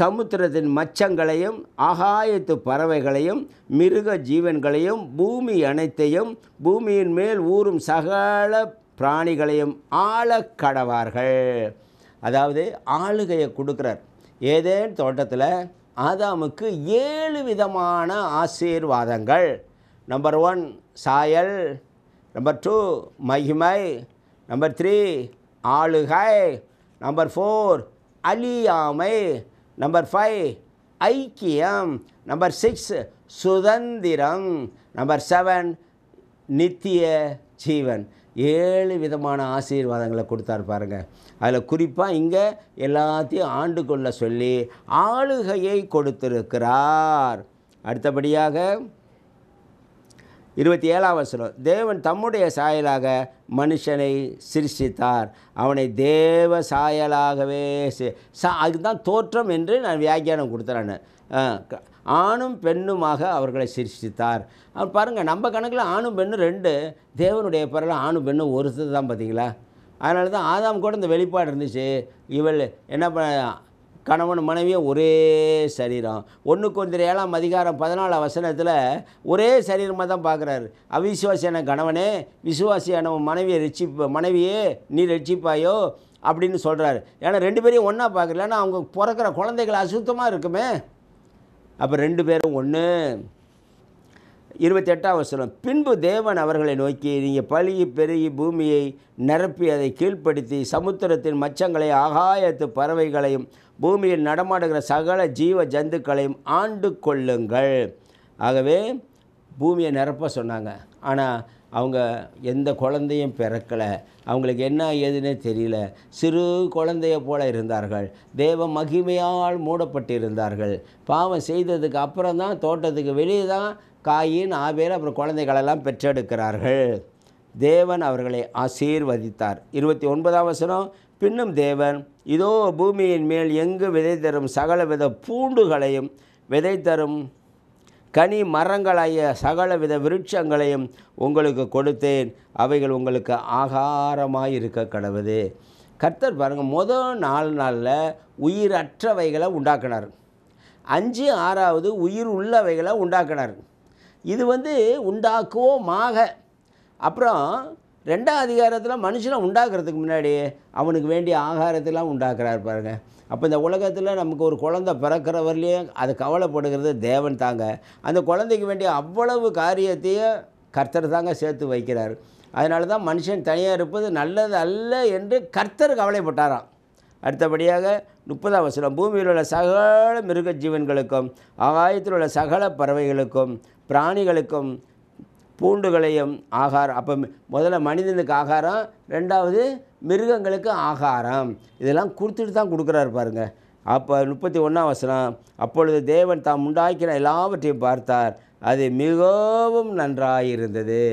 சமுத்திரத்தின் மச்சங்களையும் ஆகாயத்து பறவைகளையும் மிருக ஜீவன்களையும் பூமி அனைத்தையும் பூமியின் மேல் ஊறும் சகல பிராணிகளையும் ஆளக்கடவார்கள் அதாவது ஆளுகையை கொடுக்குறார் ஏதேன் தோட்டத்தில் ஆதாமுக்கு ஏழு விதமான ஆசீர்வாதங்கள் நம்பர் ஒன் சாயல் நம்பர் டூ மகிமை நம்பர் த்ரீ ஆளுகை நம்பர் ஃபோர் அழியாமை நம்பர் ஃபைவ் ஐக்கியம் நம்பர் சிக்ஸ் சுதந்திரம் நம்பர் செவன் நித்திய ஜீவன் ஏழு விதமான ஆசீர்வாதங்களை கொடுத்தார் பாருங்கள் அதில் குறிப்பாக இங்கே எல்லாத்தையும் ஆண்டு கொள்ள சொல்லி ஆளுகையை கொடுத்திருக்கிறார் அடுத்தபடியாக இருபத்தி ஏழாம் வசனம் தேவன் தம்முடைய சாயலாக மனுஷனை சிருஷித்தார் அவனை தேவ சாயலாகவே அதுதான் தோற்றம் என்று நான் வியாக்கியானம் கொடுத்துறேன் ஆணும் பெண்ணுமாக அவர்களை சிருஷ்டித்தார் பாருங்கள் நம்ம கணக்கில் ஆணும் பெண்ணும் ரெண்டு தேவனுடைய பிறகு ஆணும் பெண்ணும் ஒருத்தர் தான் பார்த்தீங்களா அதனால தான் ஆதாம் கூட இந்த வெளிப்பாடு இருந்துச்சு இவள் என்ன பண்ண கணவன் மனைவியும் ஒரே சரீரம் ஒன்று ஏழாம் அதிகாரம் பதினாலாம் வசனத்தில் ஒரே சரீரமாக தான் பார்க்குறாரு அவிசுவாசியான கணவனே விசுவாசியான மனைவியை ரட்சி மனைவியே நீ ரட்சிப்பாயோ அப்படின்னு சொல்கிறாரு ஏன்னா ரெண்டு பேரையும் ஒன்றா பார்க்கல ஏன்னா அவங்க பிறக்கிற குழந்தைகள் அசுத்தமாக இருக்குமே அப்போ ரெண்டு பேரும் ஒன்று இருபத்தி எட்டாம் வசனம் பின்பு தேவன் அவர்களை நோக்கி நீங்கள் பழுகி பெருகி பூமியை நிரப்பி அதை கீழ்ப்படுத்தி சமுத்திரத்தின் மச்சங்களை ஆகாயத்து பறவைகளையும் பூமியில் நடமாடுகிற சகல ஜீவ ஜந்துக்களையும் ஆண்டு கொள்ளுங்கள் ஆகவே பூமியை நிரப்ப சொன்னாங்க ஆனால் அவங்க எந்த குழந்தையும் பிறக்கலை அவங்களுக்கு என்ன ஏதுன்னே தெரியல சிறு குழந்தைய போல இருந்தார்கள் தேவ மகிமையால் மூடப்பட்டிருந்தார்கள் பாவம் செய்ததுக்கு அப்புறம் தான் தோட்டத்துக்கு வெளியே தான் காயின் ஆபேர் அப்புறம் குழந்தைகளெல்லாம் பெற்றெடுக்கிறார்கள் தேவன் அவர்களை ஆசீர்வதித்தார் இருபத்தி ஒன்பதாம் வசனம் பின்னும் தேவன் இதோ பூமியின் மேல் எங்கு விதை தரும் சகல வித பூண்டுகளையும் விதை தரும் கனி மரங்களாய சகலவித விருட்சங்களையும் உங்களுக்கு கொடுத்தேன் அவைகள் உங்களுக்கு ஆகாரமாக இருக்க கடவுது கர்த்தர் பாருங்கள் மொதல் நாலு நாளில் உயிரற்றவைகளை உண்டாக்கினார் அஞ்சு ஆறாவது உயிர் உள்ளவைகளை உண்டாக்கினார் இது வந்து உண்டாக்குவோமாக அப்புறம் ரெண்டாம் அதிகாரத்தில் மனுஷனை உண்டாக்குறதுக்கு முன்னாடி அவனுக்கு வேண்டிய ஆகாரத்தெல்லாம் உண்டாக்குறாரு பாருங்கள் அப்போ இந்த உலகத்தில் நமக்கு ஒரு குழந்த பிறக்கிற அது கவலைப்படுகிறது தேவன் தாங்க அந்த குழந்தைக்கு வேண்டிய அவ்வளவு காரியத்தையும் கர்த்தர் தாங்க சேர்த்து வைக்கிறார் அதனால தான் மனுஷன் தனியாக இருப்பது நல்லது அல்ல என்று கர்த்தர் கவலைப்பட்டாராம் அடுத்தபடியாக முப்பதாம் வசனம் பூமியில் உள்ள சகல மிருக ஜீவன்களுக்கும் ஆகாயத்தில் உள்ள சகல பறவைகளுக்கும் பிராணிகளுக்கும் பூண்டுகளையும் ஆகாரம் அப்போ முதல்ல மனிதனுக்கு ஆகாரம் ரெண்டாவது மிருகங்களுக்கு ஆகாரம் இதெல்லாம் கொடுத்துட்டு தான் கொடுக்குறாரு பாருங்கள் அப்போ முப்பத்தி ஒன்றாம் வசனம் அப்பொழுது தேவன் தாம் உண்டாக்கின எல்லாவற்றையும் பார்த்தார் அது மிகவும் நன்றாக இருந்தது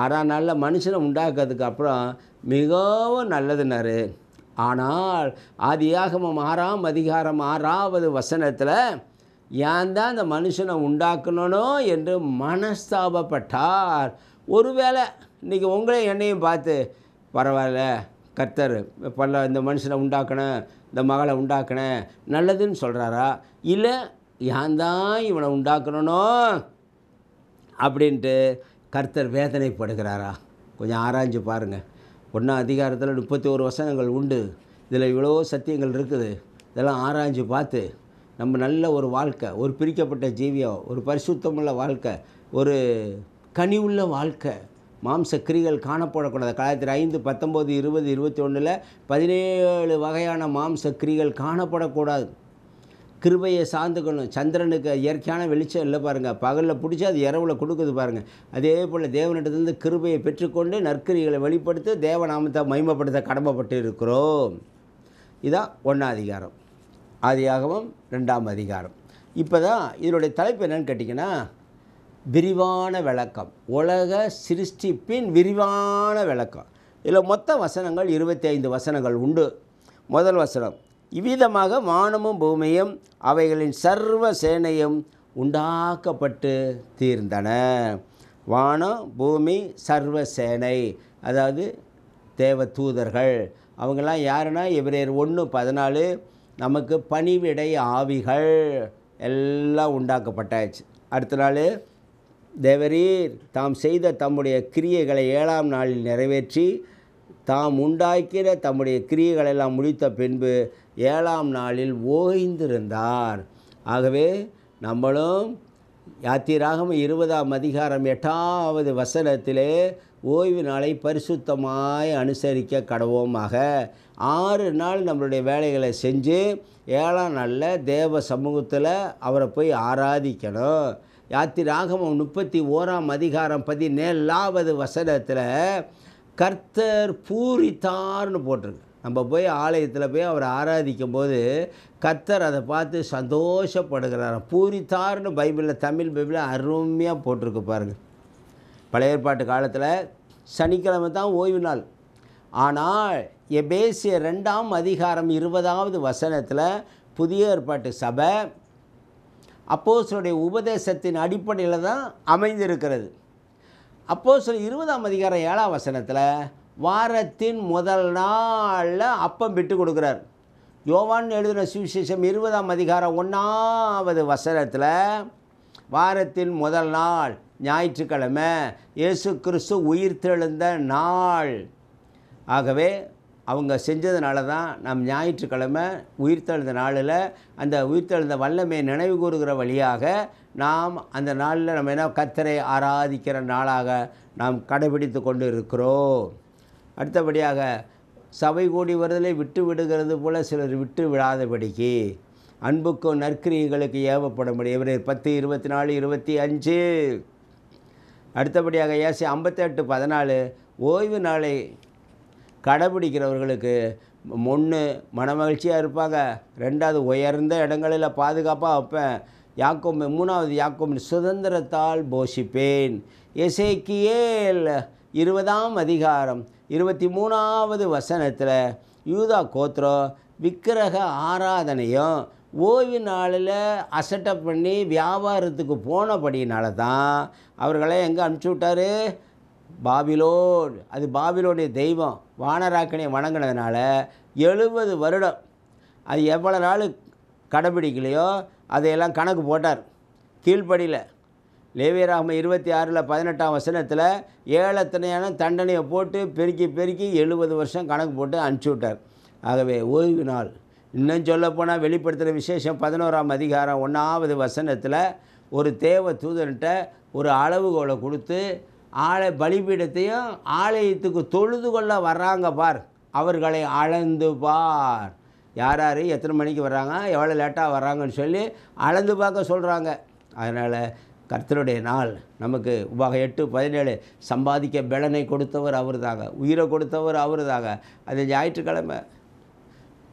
ஆறாம் நாளில் மனுஷனை உண்டாக்குறதுக்கு அப்புறம் மிகவும் நல்லதுனாரு ஆனால் ஆதியாகமம் ஆறாம் அதிகாரம் ஆறாவது வசனத்தில் ஏன் தான் அந்த மனுஷனை உண்டாக்கணும் என்று மனஸ்தாபப்பட்டார் ஒருவேளை இன்றைக்கி உங்களையும் என்னையும் பார்த்து பரவாயில்ல கர்த்தர் பல இந்த மனுஷனை உண்டாக்கினேன் இந்த மகளை உண்டாக்கினேன் நல்லதுன்னு சொல்கிறாரா இல்லை ஏன் தான் இவனை உண்டாக்கணும் அப்படின்ட்டு கர்த்தர் வேதனைப்படுகிறாரா கொஞ்சம் ஆராய்ஞ்சு பாருங்கள் ஒன்றா அதிகாரத்தில் முப்பத்தி ஒரு வசனங்கள் உண்டு இதில் இவ்வளோ சத்தியங்கள் இருக்குது இதெல்லாம் ஆராய்ஞ்சு பார்த்து நம்ம நல்ல ஒரு வாழ்க்கை ஒரு பிரிக்கப்பட்ட ஜீவியோ ஒரு பரிசுத்தமுள்ள வாழ்க்கை ஒரு கனிவுள்ள வாழ்க்கை மாம்ச கிரிகள் காணப்படக்கூடாது காலத்தில் ஐந்து பத்தொம்போது இருபது இருபத்தி ஒன்றில் பதினேழு வகையான மாம்ச கிரிகள் காணப்படக்கூடாது கிருபையை சார்ந்துக்கணும் சந்திரனுக்கு இயற்கையான வெளிச்சம் இல்லை பாருங்கள் பகலில் பிடிச்சி அது இரவில் கொடுக்குது பாருங்கள் அதே போல் தேவனிடத்திலிருந்து கிருபையை பெற்றுக்கொண்டு நற்கிரிகளை வெளிப்படுத்தி தேவநாமத்தை மைமப்படுத்த கடமைப்பட்டு இருக்கிறோம் இதான் ஒன்றாதிகாரம் ஆதியாகவும் ரெண்டாம் அதிகாரம் இப்போ தான் இதனுடைய தலைப்பு என்னென்னு கேட்டிங்கன்னா விரிவான விளக்கம் உலக சிருஷ்டிப்பின் விரிவான விளக்கம் இதில் மொத்த வசனங்கள் இருபத்தி ஐந்து வசனங்கள் உண்டு முதல் வசனம் இவ்விதமாக வானமும் பூமியும் அவைகளின் சர்வ சேனையும் உண்டாக்கப்பட்டு தீர்ந்தன வானம் பூமி சர்வ சேனை அதாவது தேவ தூதர்கள் அவங்கெல்லாம் யாருன்னா இவரையர் ஒன்று பதினாலு நமக்கு பணிவிடை ஆவிகள் எல்லாம் உண்டாக்கப்பட்டாச்சு அடுத்த நாள் தேவரீர் தாம் செய்த தம்முடைய கிரியைகளை ஏழாம் நாளில் நிறைவேற்றி தாம் உண்டாக்கிற தம்முடைய கிரியைகளெல்லாம் முடித்த பின்பு ஏழாம் நாளில் ஓய்ந்திருந்தார் ஆகவே நம்மளும் யாத்திராகம இருபதாம் அதிகாரம் எட்டாவது வசனத்திலே ஓய்வு நாளை பரிசுத்தமாய் அனுசரிக்க கடவோமாக ஆறு நாள் நம்மளுடைய வேலைகளை செஞ்சு ஏழாம் நாளில் தேவ சமூகத்தில் அவரை போய் ஆராதிக்கணும் யாத்திரி ராகமம் முப்பத்தி ஓராம் அதிகாரம் பதினேழாவது வசனத்தில் கர்த்தர் பூரித்தார்னு போட்டிருக்கு நம்ம போய் ஆலயத்தில் போய் அவரை ஆராதிக்கும் போது கர்த்தர் அதை பார்த்து சந்தோஷப்படுகிறார் பூரித்தார்னு பைபிளில் தமிழ் பைபிளில் அருமையாக போட்டிருக்கு பாருங்கள் பழைய ஏற்பாட்டு காலத்தில் சனிக்கிழமை தான் ஓய்வு நாள் ஆனால் எபேசிய ரெண்டாம் அதிகாரம் இருபதாவது வசனத்தில் புதிய ஏற்பாட்டு சபை அப்போசருடைய உபதேசத்தின் அடிப்படையில் தான் அமைந்திருக்கிறது அப்போ சொல்லி இருபதாம் அதிகாரம் ஏழாம் வசனத்தில் வாரத்தின் முதல் நாளில் அப்பம் விட்டு கொடுக்குறார் யோவான் எழுதின சுவிசேஷம் இருபதாம் அதிகாரம் ஒன்றாவது வசனத்தில் வாரத்தின் முதல் நாள் ஞாயிற்றுக்கிழமை இயேசு கிறிஸ்து உயிர் தெழுந்த நாள் ஆகவே அவங்க செஞ்சதுனால தான் நம் ஞாயிற்றுக்கிழமை உயிர்த்தெழுந்த நாளில் அந்த உயிர்த்தெழுந்த வல்லமையை நினைவு கூறுகிற வழியாக நாம் அந்த நாளில் நம்ம என்ன கத்தரை ஆராதிக்கிற நாளாக நாம் கடைபிடித்து கொண்டு இருக்கிறோம் அடுத்தபடியாக சபை கூடி வருதலை விட்டு விடுகிறது போல சிலர் விட்டு விடாதபடிக்கு அன்புக்கும் நற்கிரியைகளுக்கு ஏவப்படும்படி இவர் பத்து இருபத்தி நாலு இருபத்தி அஞ்சு அடுத்தபடியாக ஏசி ஐம்பத்தெட்டு பதினாலு ஓய்வு நாளை கடைபிடிக்கிறவர்களுக்கு ஒன்று மனமகிழ்ச்சியாக இருப்பாங்க ரெண்டாவது உயர்ந்த இடங்களில் பாதுகாப்பாக வைப்பேன் யாக்கோம் மூணாவது யாக்கோம் சுதந்திரத்தால் போஷிப்பேன் எசேக்கியேல் இருபதாம் அதிகாரம் இருபத்தி மூணாவது வசனத்தில் யூதா கோத்ரோ விக்கிரக ஆராதனையும் ஓய்வு நாளில் அசட்டப் பண்ணி வியாபாரத்துக்கு போனபடினால தான் அவர்களை எங்கே அனுப்பிச்சி விட்டாரு பாபிலோன் அது பாபிலோடைய தெய்வம் வானராக்கனை வணங்கினதுனால எழுபது வருடம் அது எவ்வளோ நாள் கடைப்பிடிக்கலையோ அதையெல்லாம் கணக்கு போட்டார் கீழ்ப்படியில் லேவியராகம இருபத்தி ஆறில் பதினெட்டாம் வசனத்தில் ஏழத்தனையான தண்டனையை போட்டு பெருக்கி பெருக்கி எழுபது வருஷம் கணக்கு போட்டு அனுப்பிச்சி விட்டார் ஆகவே ஓய்வு நாள் இன்னும் சொல்லப்போனால் வெளிப்படுத்துகிற விசேஷம் பதினோராம் அதிகாரம் ஒன்றாவது வசனத்தில் ஒரு தேவ தூதர்கிட்ட ஒரு அளவுகோலை கொடுத்து ஆலை பலிபீடத்தையும் ஆலயத்துக்கு தொழுது கொள்ள வர்றாங்க பார் அவர்களை அளந்து பார் யார் யார் எத்தனை மணிக்கு வர்றாங்க எவ்வளோ லேட்டாக வர்றாங்கன்னு சொல்லி அளந்து பார்க்க சொல்கிறாங்க அதனால் கர்த்தருடைய நாள் நமக்கு உபாக எட்டு பதினேழு சம்பாதிக்க பலனை கொடுத்தவர் அவர் தாங்க உயிரை கொடுத்தவர் அவர் தாங்க அது ஞாயிற்றுக்கிழமை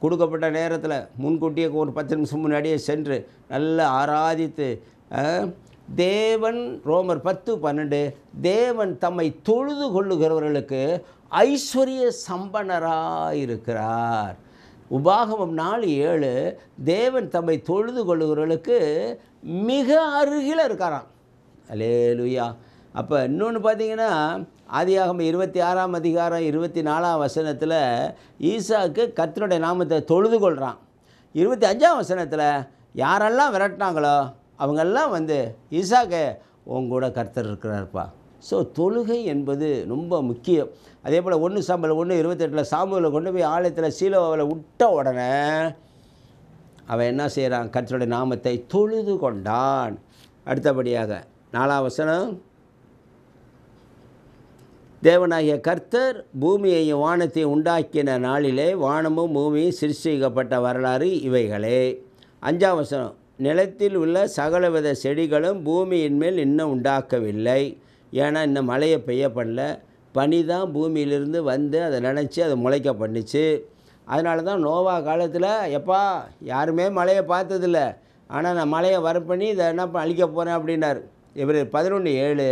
கொடுக்கப்பட்ட நேரத்தில் முன்கூட்டியே ஒரு பத்து நிமிஷம் முன்னாடியே சென்று நல்லா ஆராதித்து தேவன் ரோமர் பத்து பன்னெண்டு தேவன் தம்மை தொழுது கொள்ளுகிறவர்களுக்கு ஐஸ்வர்ய சம்பனராயிருக்கிறார் உபாகமம் நாலு ஏழு தேவன் தம்மை தொழுது கொள்ளுகிறவர்களுக்கு மிக அருகில் இருக்காராம் அலே லுயா அப்போ இன்னொன்று பார்த்தீங்கன்னா ஆதியாகம் இருபத்தி ஆறாம் அதிகாரம் இருபத்தி நாலாம் வசனத்தில் ஈசாவுக்கு கத்தனுடைய நாமத்தை தொழுது கொள்கிறான் இருபத்தி அஞ்சாம் வசனத்தில் யாரெல்லாம் விரட்டினாங்களோ அவங்கெல்லாம் வந்து ஈசாக உங்கூட கர்த்தர் இருக்கிறாருப்பா ஸோ தொழுகை என்பது ரொம்ப முக்கியம் அதே போல் ஒன்று சாம்பல் ஒன்று இருபத்தெட்டில் சாம்பலில் கொண்டு போய் ஆலயத்தில் சீலோவில் விட்ட உடனே அவன் என்ன செய்கிறான் கர்த்தருடைய நாமத்தை தொழுது கொண்டான் அடுத்தபடியாக நாலாம் வசனம் தேவனாகிய கர்த்தர் பூமியையும் வானத்தையும் உண்டாக்கின நாளிலே வானமும் பூமியும் சிறுசிக்கப்பட்ட வரலாறு இவைகளே அஞ்சாம் வசனம் நிலத்தில் உள்ள சகலவித செடிகளும் பூமியின் மேல் இன்னும் உண்டாக்கவில்லை ஏன்னா இந்த மழையை பெய்ய பண்ணல பனி தான் பூமியிலிருந்து வந்து அதை நினச்சி அதை முளைக்க பண்ணிச்சு அதனால தான் நோவா காலத்தில் எப்பா யாருமே மழையை பார்த்ததில்ல ஆனால் நான் மழையை வர பண்ணி இதை என்ன அழிக்க போகிறேன் அப்படின்னார் இவர் பதினொன்று ஏழு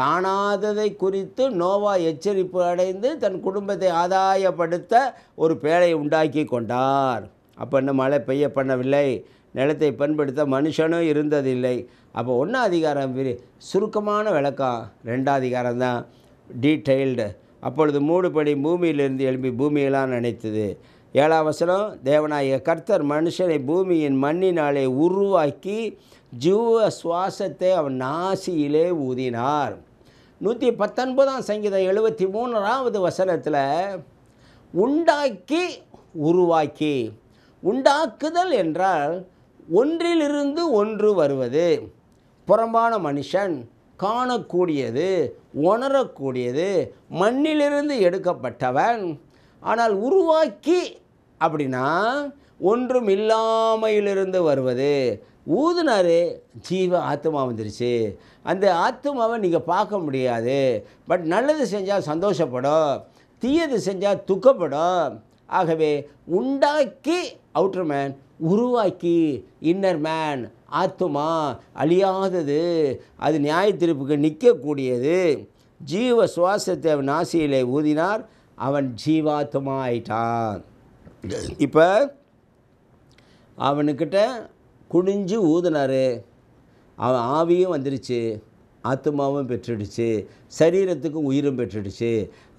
காணாததை குறித்து நோவா எச்சரிப்பு அடைந்து தன் குடும்பத்தை ஆதாயப்படுத்த ஒரு பேழையை உண்டாக்கி கொண்டார் அப்போ இன்னும் மழை பெய்ய பண்ணவில்லை நிலத்தை பண்படுத்த மனுஷனும் இருந்ததில்லை அப்போ ஒன்றா அதிகாரம் சுருக்கமான விளக்கம் ரெண்டாம் அதிகாரம் தான் டீட்டெயில்டு அப்பொழுது மூடுபடி பூமியிலிருந்து எழும்பி பூமியெல்லாம் நினைத்தது ஏழாம் வசனம் தேவனாய கர்த்தர் மனுஷனை பூமியின் மண்ணினாலே உருவாக்கி ஜீவ சுவாசத்தை அவன் நாசியிலே ஊதினார் நூற்றி பத்தொன்பதாம் சங்கீதம் எழுபத்தி மூணாவது வசனத்தில் உண்டாக்கி உருவாக்கி உண்டாக்குதல் என்றால் ஒன்றிலிருந்து ஒன்று வருவது புறம்பான மனுஷன் காணக்கூடியது உணரக்கூடியது மண்ணிலிருந்து எடுக்கப்பட்டவன் ஆனால் உருவாக்கி அப்படின்னா ஒன்றும் இல்லாமையிலிருந்து வருவது ஊதுனாரு ஜீவ ஆத்மா வந்துருச்சு அந்த ஆத்மாவை நீங்கள் பார்க்க முடியாது பட் நல்லது செஞ்சால் சந்தோஷப்படும் தீயது செஞ்சால் துக்கப்படும் ஆகவே உண்டாக்கி அவுட்ருமேன் உருவாக்கி இன்னர் மேன் ஆத்மா அழியாதது அது நியாய நிற்கக்கூடியது ஜீவ சுவாசத்தை அவன் ஊதினார் அவன் ஜீவாத்மா ஆயிட்டான் இப்போ அவனுக்கிட்ட குடிஞ்சு ஊதினார் அவன் ஆவியும் வந்துடுச்சு ஆத்மாவும் பெற்றுடுச்சு சரீரத்துக்கும் உயிரும் பெற்றுடுச்சு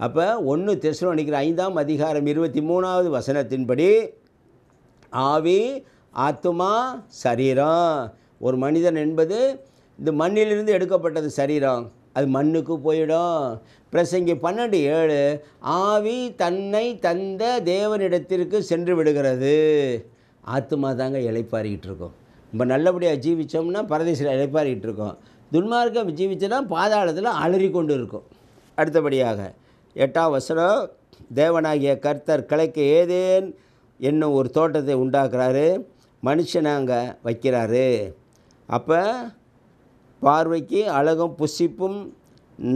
அப்போ ஒன்று தெசுரம் நினைக்கிற ஐந்தாம் அதிகாரம் இருபத்தி மூணாவது வசனத்தின்படி ஆவி ஆத்துமா சரீரம் ஒரு மனிதன் என்பது இந்த மண்ணிலிருந்து எடுக்கப்பட்டது சரீரம் அது மண்ணுக்கு போயிடும் பிரசங்கி பன்னெண்டு ஏழு ஆவி தன்னை தந்த தேவனிடத்திற்கு சென்று விடுகிறது ஆத்மா தாங்க இழைப்பாரிக்கிட்டு இருக்கோம் நம்ம நல்லபடியாக ஜீவித்தோம்னா பரதேசில் இழைப்பாரிக்கிட்டு இருக்கோம் துன்மார்க்கம் ஜீவிச்சுனா பாதாளத்தில் அலறி கொண்டு இருக்கும் அடுத்தபடியாக எட்டாம் வசனம் தேவனாகிய கர்த்தர் கலைக்கு ஏதேன் என்னும் ஒரு தோட்டத்தை உண்டாக்குறாரு மனுஷனை அங்கே வைக்கிறாரு அப்போ பார்வைக்கு அழகும் புசிப்பும்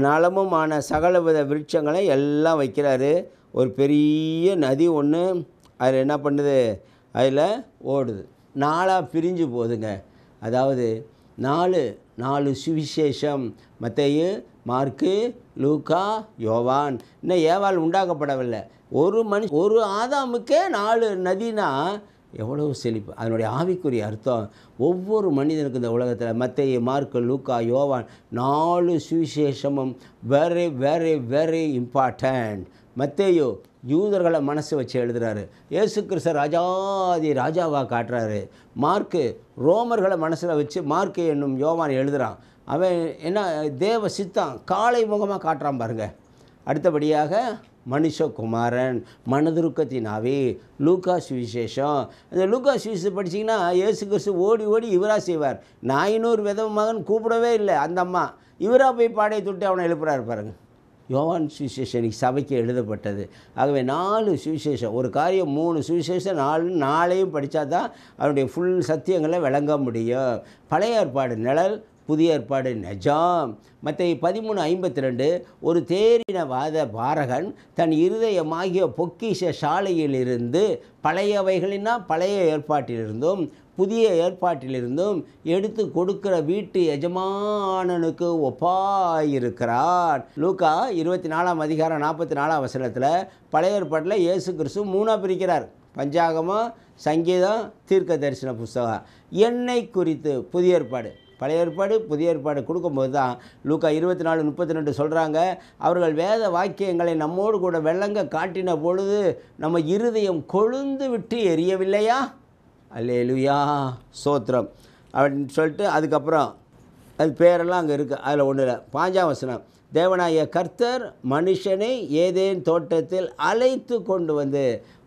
நலமுமான சகலவித விருட்சங்களை எல்லாம் வைக்கிறாரு ஒரு பெரிய நதி ஒன்று அதில் என்ன பண்ணுது அதில் ஓடுது நாளாக பிரிஞ்சு போகுதுங்க அதாவது நாலு நாலு சுவிசேஷம் மத்தையு மார்க்கு லூக்கா யோவான் இன்னும் ஏவால் உண்டாக்கப்படவில்லை ஒரு மனு ஒரு ஆதாமுக்கே நாலு நதினா எவ்வளவு செழிப்பு அதனுடைய ஆவிக்குரிய அர்த்தம் ஒவ்வொரு மனிதனுக்கும் இந்த உலகத்தில் மத்திய மார்க்கு லூக்கா யோவான் நாலு சுவிசேஷமும் வெரி வெரி வெரி இம்பார்ட்டண்ட் மத்தேயோ யூதர்களை மனசு வச்சு எழுதுகிறாரு ஏசு கிறிஸ்த ராஜாதி ராஜாவாக காட்டுறாரு மார்க்கு ரோமர்களை மனசில் வச்சு மார்க்கு என்னும் யோவான் எழுதுகிறான் அவன் என்ன தேவ சித்தம் காலை முகமாக காட்டுறான் பாருங்கள் அடுத்தபடியாக மனுஷகுமாரன் மனதுருக்கத்தினாவே லூகா விசேஷம் அந்த லூகா சுவிசேஷம் படிச்சிங்கன்னா ஏசு கிறிஸ்து ஓடி ஓடி இவராக செய்வார் நான் இன்னொரு மகன் கூப்பிடவே இல்லை அந்த அம்மா இவராக போய் பாடையை தொட்டு அவனை எழுப்புறாரு பாருங்கள் யோவான் சுவிசேஷன் சபைக்கு எழுதப்பட்டது ஆகவே நாலு சுவிசேஷம் ஒரு காரியம் மூணு சுவிசேஷம் நாலு நாளையும் படித்தா தான் அவனுடைய ஃபுல் சத்தியங்களை விளங்க முடியும் பழைய ஏற்பாடு நிழல் புதிய ஏற்பாடு நெஜாம் மற்ற பதிமூணு ஐம்பத்தி ரெண்டு ஒரு தேரினவாத பாரகன் தன் இருதயமாகிய பொக்கிஷ சாலையிலிருந்து பழையவைகளின்னா பழைய ஏற்பாட்டிலிருந்தும் புதிய ஏற்பாட்டிலிருந்தும் எடுத்து கொடுக்கிற வீட்டு எஜமானனுக்கு ஒப்பாயிருக்கிறார் லூக்கா இருபத்தி நாலாம் அதிகாரம் நாற்பத்தி நாலாம் வசனத்தில் பழைய ஏற்பாட்டில் இயேசு கிறிஸ்து மூணாக பிரிக்கிறார் பஞ்சாகமம் சங்கீதம் தீர்க்க தரிசன புஸ்தகம் என்னை குறித்து புதிய ஏற்பாடு பழைய ஏற்பாடு புதிய ஏற்பாடு கொடுக்கும்போது தான் லூக்கா இருபத்தி நாலு முப்பத்தி ரெண்டு சொல்கிறாங்க அவர்கள் வேத வாக்கியங்களை நம்மோடு கூட வெள்ளங்க காட்டின பொழுது நம்ம இருதயம் கொழுந்து விட்டு எரியவில்லையா அல்லேலுயா சோத்திரம் அப்படின்னு சொல்லிட்டு அதுக்கப்புறம் அது பேரெல்லாம் அங்கே இருக்குது அதில் ஒன்றில் பாஞ்சாவசனம் தேவனாய கர்த்தர் மனுஷனை ஏதேன் தோட்டத்தில் அழைத்து கொண்டு வந்து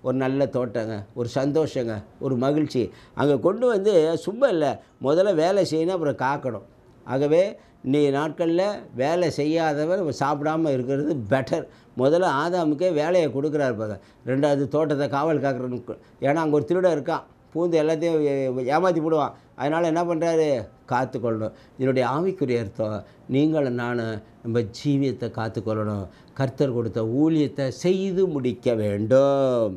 ஒரு நல்ல தோட்டங்க ஒரு சந்தோஷங்க ஒரு மகிழ்ச்சி அங்கே கொண்டு வந்து சும்மா இல்லை முதல்ல வேலை செய்யணும் அப்புறம் காக்கணும் ஆகவே இன்றைய நாட்களில் வேலை செய்யாதவர் சாப்பிடாமல் இருக்கிறது பெட்டர் முதல்ல ஆதாமுக்கே வேலையை கொடுக்குறாரு பாருங்க ரெண்டாவது தோட்டத்தை காவல் காக்கிறனுக்கு ஏன்னா அங்கே ஒரு திருடம் இருக்கான் பூந்து எல்லாத்தையும் ஏமாற்றி போடுவான் அதனால் என்ன பண்ணுறாரு காத்துக்கொள்ளணும் இதனுடைய ஆவிக்குரிய அர்த்தம் நீங்களும் நான் நம்ம ஜீவியத்தை காத்துக்கொள்ளணும் கர்த்தர் கொடுத்த ஊழியத்தை செய்து முடிக்க வேண்டும்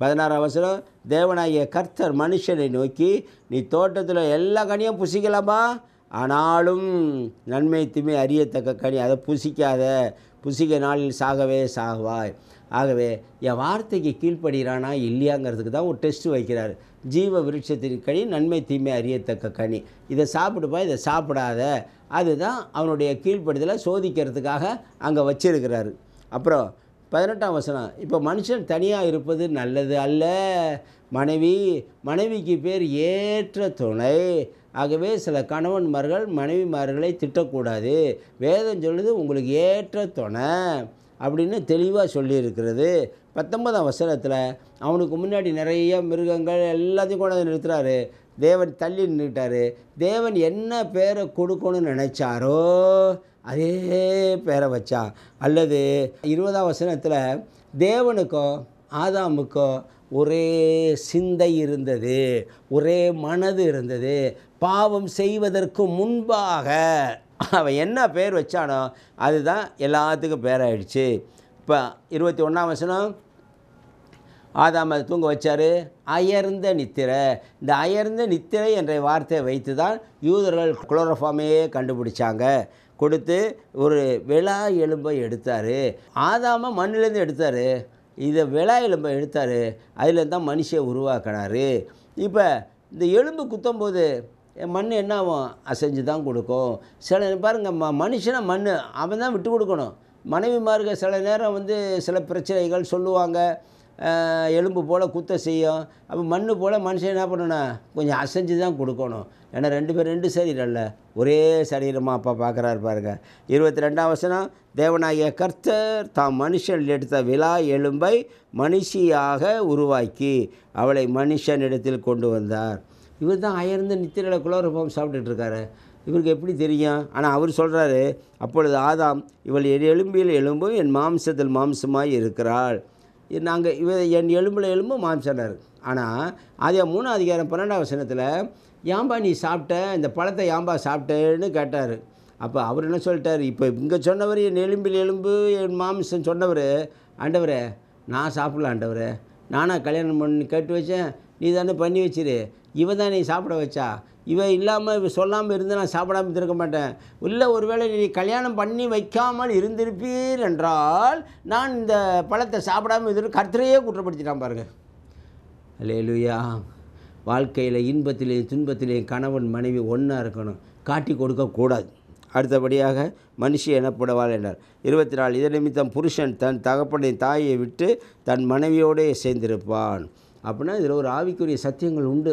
பதினாறாம் வசனம் தேவனாகிய கர்த்தர் மனுஷனை நோக்கி நீ தோட்டத்தில் எல்லா கனியும் புசிக்கலாமா ஆனாலும் நன்மை தீமை அறியத்தக்க கனி அதை புசிக்காத புசிக்க நாளில் சாகவே சாகுவாய் ஆகவே என் வார்த்தைக்கு கீழ்ப்படுகிறானா இல்லையாங்கிறதுக்கு தான் ஒரு டெஸ்ட் வைக்கிறார் ஜீவ விருட்சத்தின் கனி நன்மை தீமை அறியத்தக்க கனி இதை சாப்பிடுப்பா இதை சாப்பிடாத அதுதான் அவனுடைய கீழ்ப்படுதலை சோதிக்கிறதுக்காக அங்கே வச்சிருக்கிறாரு அப்புறம் பதினெட்டாம் வசனம் இப்போ மனுஷன் தனியாக இருப்பது நல்லது அல்ல மனைவி மனைவிக்கு பேர் ஏற்ற துணை ஆகவே சில கணவன்மார்கள் மனைவிமார்களை திட்டக்கூடாது வேதம் சொல்லுது உங்களுக்கு ஏற்ற துணை அப்படின்னு தெளிவாக சொல்லியிருக்கிறது பத்தொன்பதாம் வசனத்தில் அவனுக்கு முன்னாடி நிறைய மிருகங்கள் எல்லாத்தையும் கொண்டாந்து நிறுத்துறாரு தேவன் தள்ளி நின்றுட்டார் தேவன் என்ன பேரை கொடுக்கணும்னு நினச்சாரோ அதே பேரை வச்சா அல்லது இருபதாம் வசனத்தில் தேவனுக்கோ ஆதாமுக்கோ ஒரே சிந்தை இருந்தது ஒரே மனது இருந்தது பாவம் செய்வதற்கு முன்பாக அவன் என்ன பேர் வச்சானோ அதுதான் எல்லாத்துக்கும் பேராயிடுச்சு இப்போ இருபத்தி ஒன்றாம் வசனம் ஆதாம் அதை தூங்க வச்சார் அயர்ந்த நித்திரை இந்த அயர்ந்த நித்திரை என்ற வார்த்தையை வைத்து தான் யூதர்கள் குளோரோஃபாமையே கண்டுபிடிச்சாங்க கொடுத்து ஒரு விழா எலும்பை எடுத்தார் ஆதாம மண்ணிலேருந்து எடுத்தார் இதை விழா எலும்பை எடுத்தார் அதிலேருந்து தான் மனுஷை உருவாக்கினார் இப்போ இந்த எலும்பு குத்தும்போது மண் என்னாகும் அசைஞ்சு தான் கொடுக்கும் சில பாருங்கள் ம மனுஷனை மண் அவன் தான் விட்டு கொடுக்கணும் மனைவிமார்கள் சில நேரம் வந்து சில பிரச்சனைகள் சொல்லுவாங்க எலும்பு போல் குத்த செய்யும் அப்போ மண் போல் மனுஷன் என்ன பண்ணணும் கொஞ்சம் அசைஞ்சு தான் கொடுக்கணும் ஏன்னா ரெண்டு பேர் ரெண்டு சரீரம் இல்லை ஒரே சரீரமாக அப்பா பார்க்குறாரு பாருங்க இருபத்தி ரெண்டாம் வசனம் தேவனாகிய கர்த்தர் தாம் மனுஷன் எடுத்த விழா எலும்பை மனுஷியாக உருவாக்கி அவளை மனுஷன் இடத்தில் கொண்டு வந்தார் இவர் தான் அயர்ந்து நித்திரையில் குளோரபம் சாப்பிட்டுட்ருக்காரு இவருக்கு எப்படி தெரியும் ஆனால் அவர் சொல்கிறாரு அப்பொழுது ஆதாம் இவள் என் எலும்பில் எலும்பும் என் மாம்சத்தில் மாம்சமாக இருக்கிறாள் நாங்கள் இவ என் எலும்பில் எலும்பு மாம்சனர் ஆனால் அதே மூணு அதிகாரம் பன்னெண்டாம் வசனத்தில் யாம்பா நீ சாப்பிட்ட இந்த பழத்தை யாம்பா சாப்பிட்டேன்னு கேட்டார் அப்போ அவர் என்ன சொல்லிட்டார் இப்போ இங்கே சொன்னவர் என் எலும்பில் எலும்பு என் மாம்சம் சொன்னவர் ஆண்டவரே நான் சாப்பிடல ஆண்டவரே நானாக கல்யாணம் பண்ணி கேட்டு வச்சேன் நீ தானே பண்ணி வச்சிரு இவன் தான் நீ சாப்பிட வச்சா இவை இல்லாமல் சொல்லாமல் இருந்து நான் சாப்பிடாமல் இருந்திருக்க மாட்டேன் இல்லை ஒருவேளை நீ கல்யாணம் பண்ணி வைக்காமல் இருந்திருப்பீர் என்றால் நான் இந்த பழத்தை சாப்பிடாமல் இருந்து கர்த்தரையே குற்றப்படுத்திட்டான் பாருங்கள் லேலுயா வாழ்க்கையில் இன்பத்திலேயும் துன்பத்திலேயும் கணவன் மனைவி ஒன்றா இருக்கணும் காட்டி கொடுக்கக்கூடாது அடுத்தபடியாக மனுஷி எனப்படுவாள் என்றார் இருபத்தி நாலு இதை நிமித்தம் புருஷன் தன் தகப்பனை தாயை விட்டு தன் மனைவியோடே சேர்ந்திருப்பான் அப்படின்னா இதில் ஒரு ஆவிக்குரிய சத்தியங்கள் உண்டு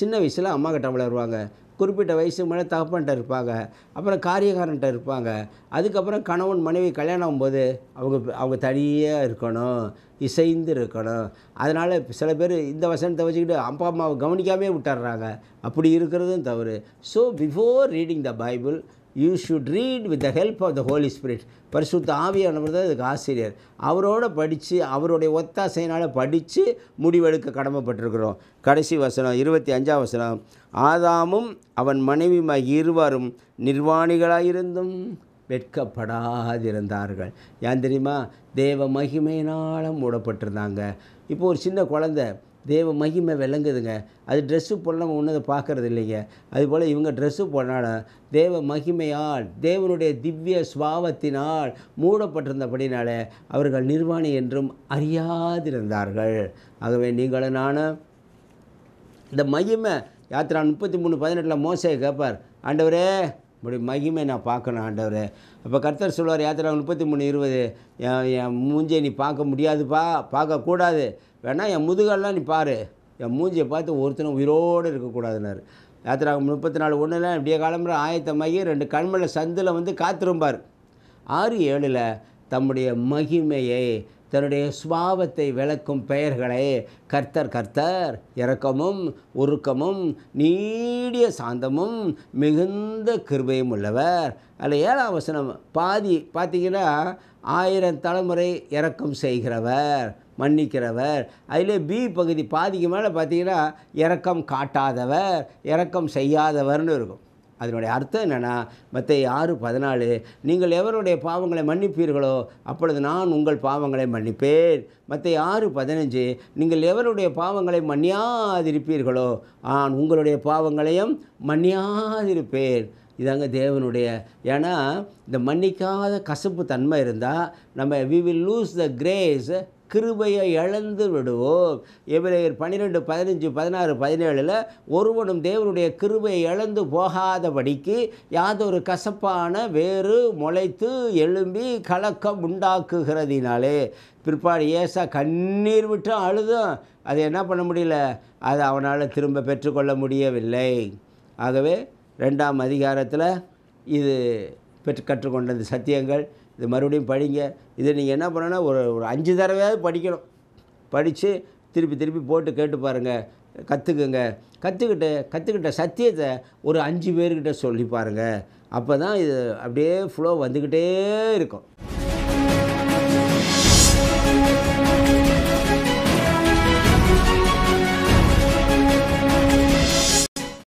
சின்ன வயசில் அம்மா கிட்ட வளருவாங்க குறிப்பிட்ட வயசு மேலே தகப்பன்ட்ட இருப்பாங்க அப்புறம் காரியக்காரன்ட்ட இருப்பாங்க அதுக்கப்புறம் கணவன் மனைவி கல்யாணம் ஆகும்போது அவங்க அவங்க தனியாக இருக்கணும் இசைந்து இருக்கணும் அதனால் சில பேர் இந்த வசனத்தை வச்சுக்கிட்டு அப்பா அம்மாவை கவனிக்காமே விட்டுறாங்க அப்படி இருக்கிறதும் தவறு so before reading the Bible you should read with the help of the Holy Spirit பரிசுத்த ஆவியானவர் தான் இதுக்கு ஆசிரியர் அவரோட படித்து அவருடைய ஒத்தாசையினால் படித்து முடிவெடுக்க கடமைப்பட்டிருக்கிறோம் கடைசி வசனம் இருபத்தி அஞ்சாம் வசனம் ஆதாமும் அவன் மனைவி இருவரும் நிர்வாணிகளாயிருந்தும் வெட்கப்படாதிருந்தார்கள் ஏன் தெரியுமா தேவ மகிமையினால் மூடப்பட்டிருந்தாங்க இப்போ ஒரு சின்ன குழந்தை தேவ மகிமை விளங்குதுங்க அது ட்ரெஸ்ஸு போடலாம் ஒன்றும் அதை பார்க்குறது இல்லைங்க அதுபோல் இவங்க ட்ரெஸ்ஸு போடலாம் தேவ மகிமையால் தேவனுடைய திவ்ய சுவாவத்தினால் மூடப்பட்டிருந்தபடினால அவர்கள் நிர்வாணி என்றும் அறியாதிருந்தார்கள் ஆகவே நீங்களும் நான் இந்த மகிமை யாத்திரா முப்பத்தி மூணு பதினெட்டில் மோசையை கேட்பார் ஆண்டவரே இப்படி மகிமை நான் பார்க்கணும் ஆண்டவர் அப்போ கர்த்தர் சொல்வார் யாத்திரா முப்பத்தி மூணு இருபது என் மூஞ்சியை நீ பார்க்க முடியாதுப்பா பார்க்கக்கூடாது வேணா என் முதுகெல்லாம் நீ பாரு என் மூஞ்சியை பார்த்து ஒருத்தனும் உயிரோடு இருக்கக்கூடாதுன்னார் யாத்திரா முப்பத்தி நாலு ஒன்றில் இப்படியே கிளம்புற ஆயத்தமாகி ரெண்டு கண்மலை சந்தில் வந்து காத்திரும்பார் ஆறு ஏழில் தம்முடைய மகிமையை தன்னுடைய சுபாவத்தை விளக்கும் பெயர்களை கர்த்தர் கர்த்தர் இரக்கமும் உருக்கமும் நீடிய சாந்தமும் மிகுந்த கிருபையும் உள்ளவர் அதில் ஏழாம் வசனம் பாதி பார்த்தீங்கன்னா ஆயிரம் தலைமுறை இறக்கம் செய்கிறவர் மன்னிக்கிறவர் அதிலே பி பகுதி பாதிக்கு மேலே பார்த்தீங்கன்னா இறக்கம் காட்டாதவர் இறக்கம் செய்யாதவர்னு இருக்கும் அதனுடைய அர்த்தம் என்னென்னா மற்ற ஆறு பதினாலு நீங்கள் எவருடைய பாவங்களை மன்னிப்பீர்களோ அப்பொழுது நான் உங்கள் பாவங்களை மன்னிப்பேன் மற்ற ஆறு பதினஞ்சு நீங்கள் எவருடைய பாவங்களை மன்னியாதிருப்பீர்களோ நான் உங்களுடைய பாவங்களையும் மன்னியாதிருப்பேன் இதாங்க தேவனுடைய ஏன்னா இந்த மன்னிக்காத கசப்பு தன்மை இருந்தால் நம்ம we will lose the grace கிருபையை இழந்து விடுவோம் எபிரேயர் பன்னிரெண்டு பதினஞ்சு பதினாறு பதினேழில் ஒருவனும் தேவனுடைய கிருபையை இழந்து போகாதபடிக்கு யாதொரு கசப்பான வேறு முளைத்து எழும்பி கலக்கம் உண்டாக்குகிறதினாலே பிற்பாடு ஏசா கண்ணீர் விட்டு அழுதும் அது என்ன பண்ண முடியல அதை அவனால் திரும்ப பெற்றுக்கொள்ள முடியவில்லை ஆகவே ரெண்டாம் அதிகாரத்தில் இது பெற்று கற்றுக்கொண்டது சத்தியங்கள் இது மறுபடியும் படிங்க இதை நீங்கள் என்ன பண்ணணும்னா ஒரு ஒரு அஞ்சு தடவையாவது படிக்கணும் படித்து திருப்பி திருப்பி போட்டு கேட்டு பாருங்கள் கற்றுக்குங்க கற்றுக்கிட்டு கற்றுக்கிட்ட சத்தியத்தை ஒரு அஞ்சு பேர்கிட்ட சொல்லி பாருங்கள் அப்போ தான் இது அப்படியே ஃப்ளோ வந்துக்கிட்டே இருக்கும்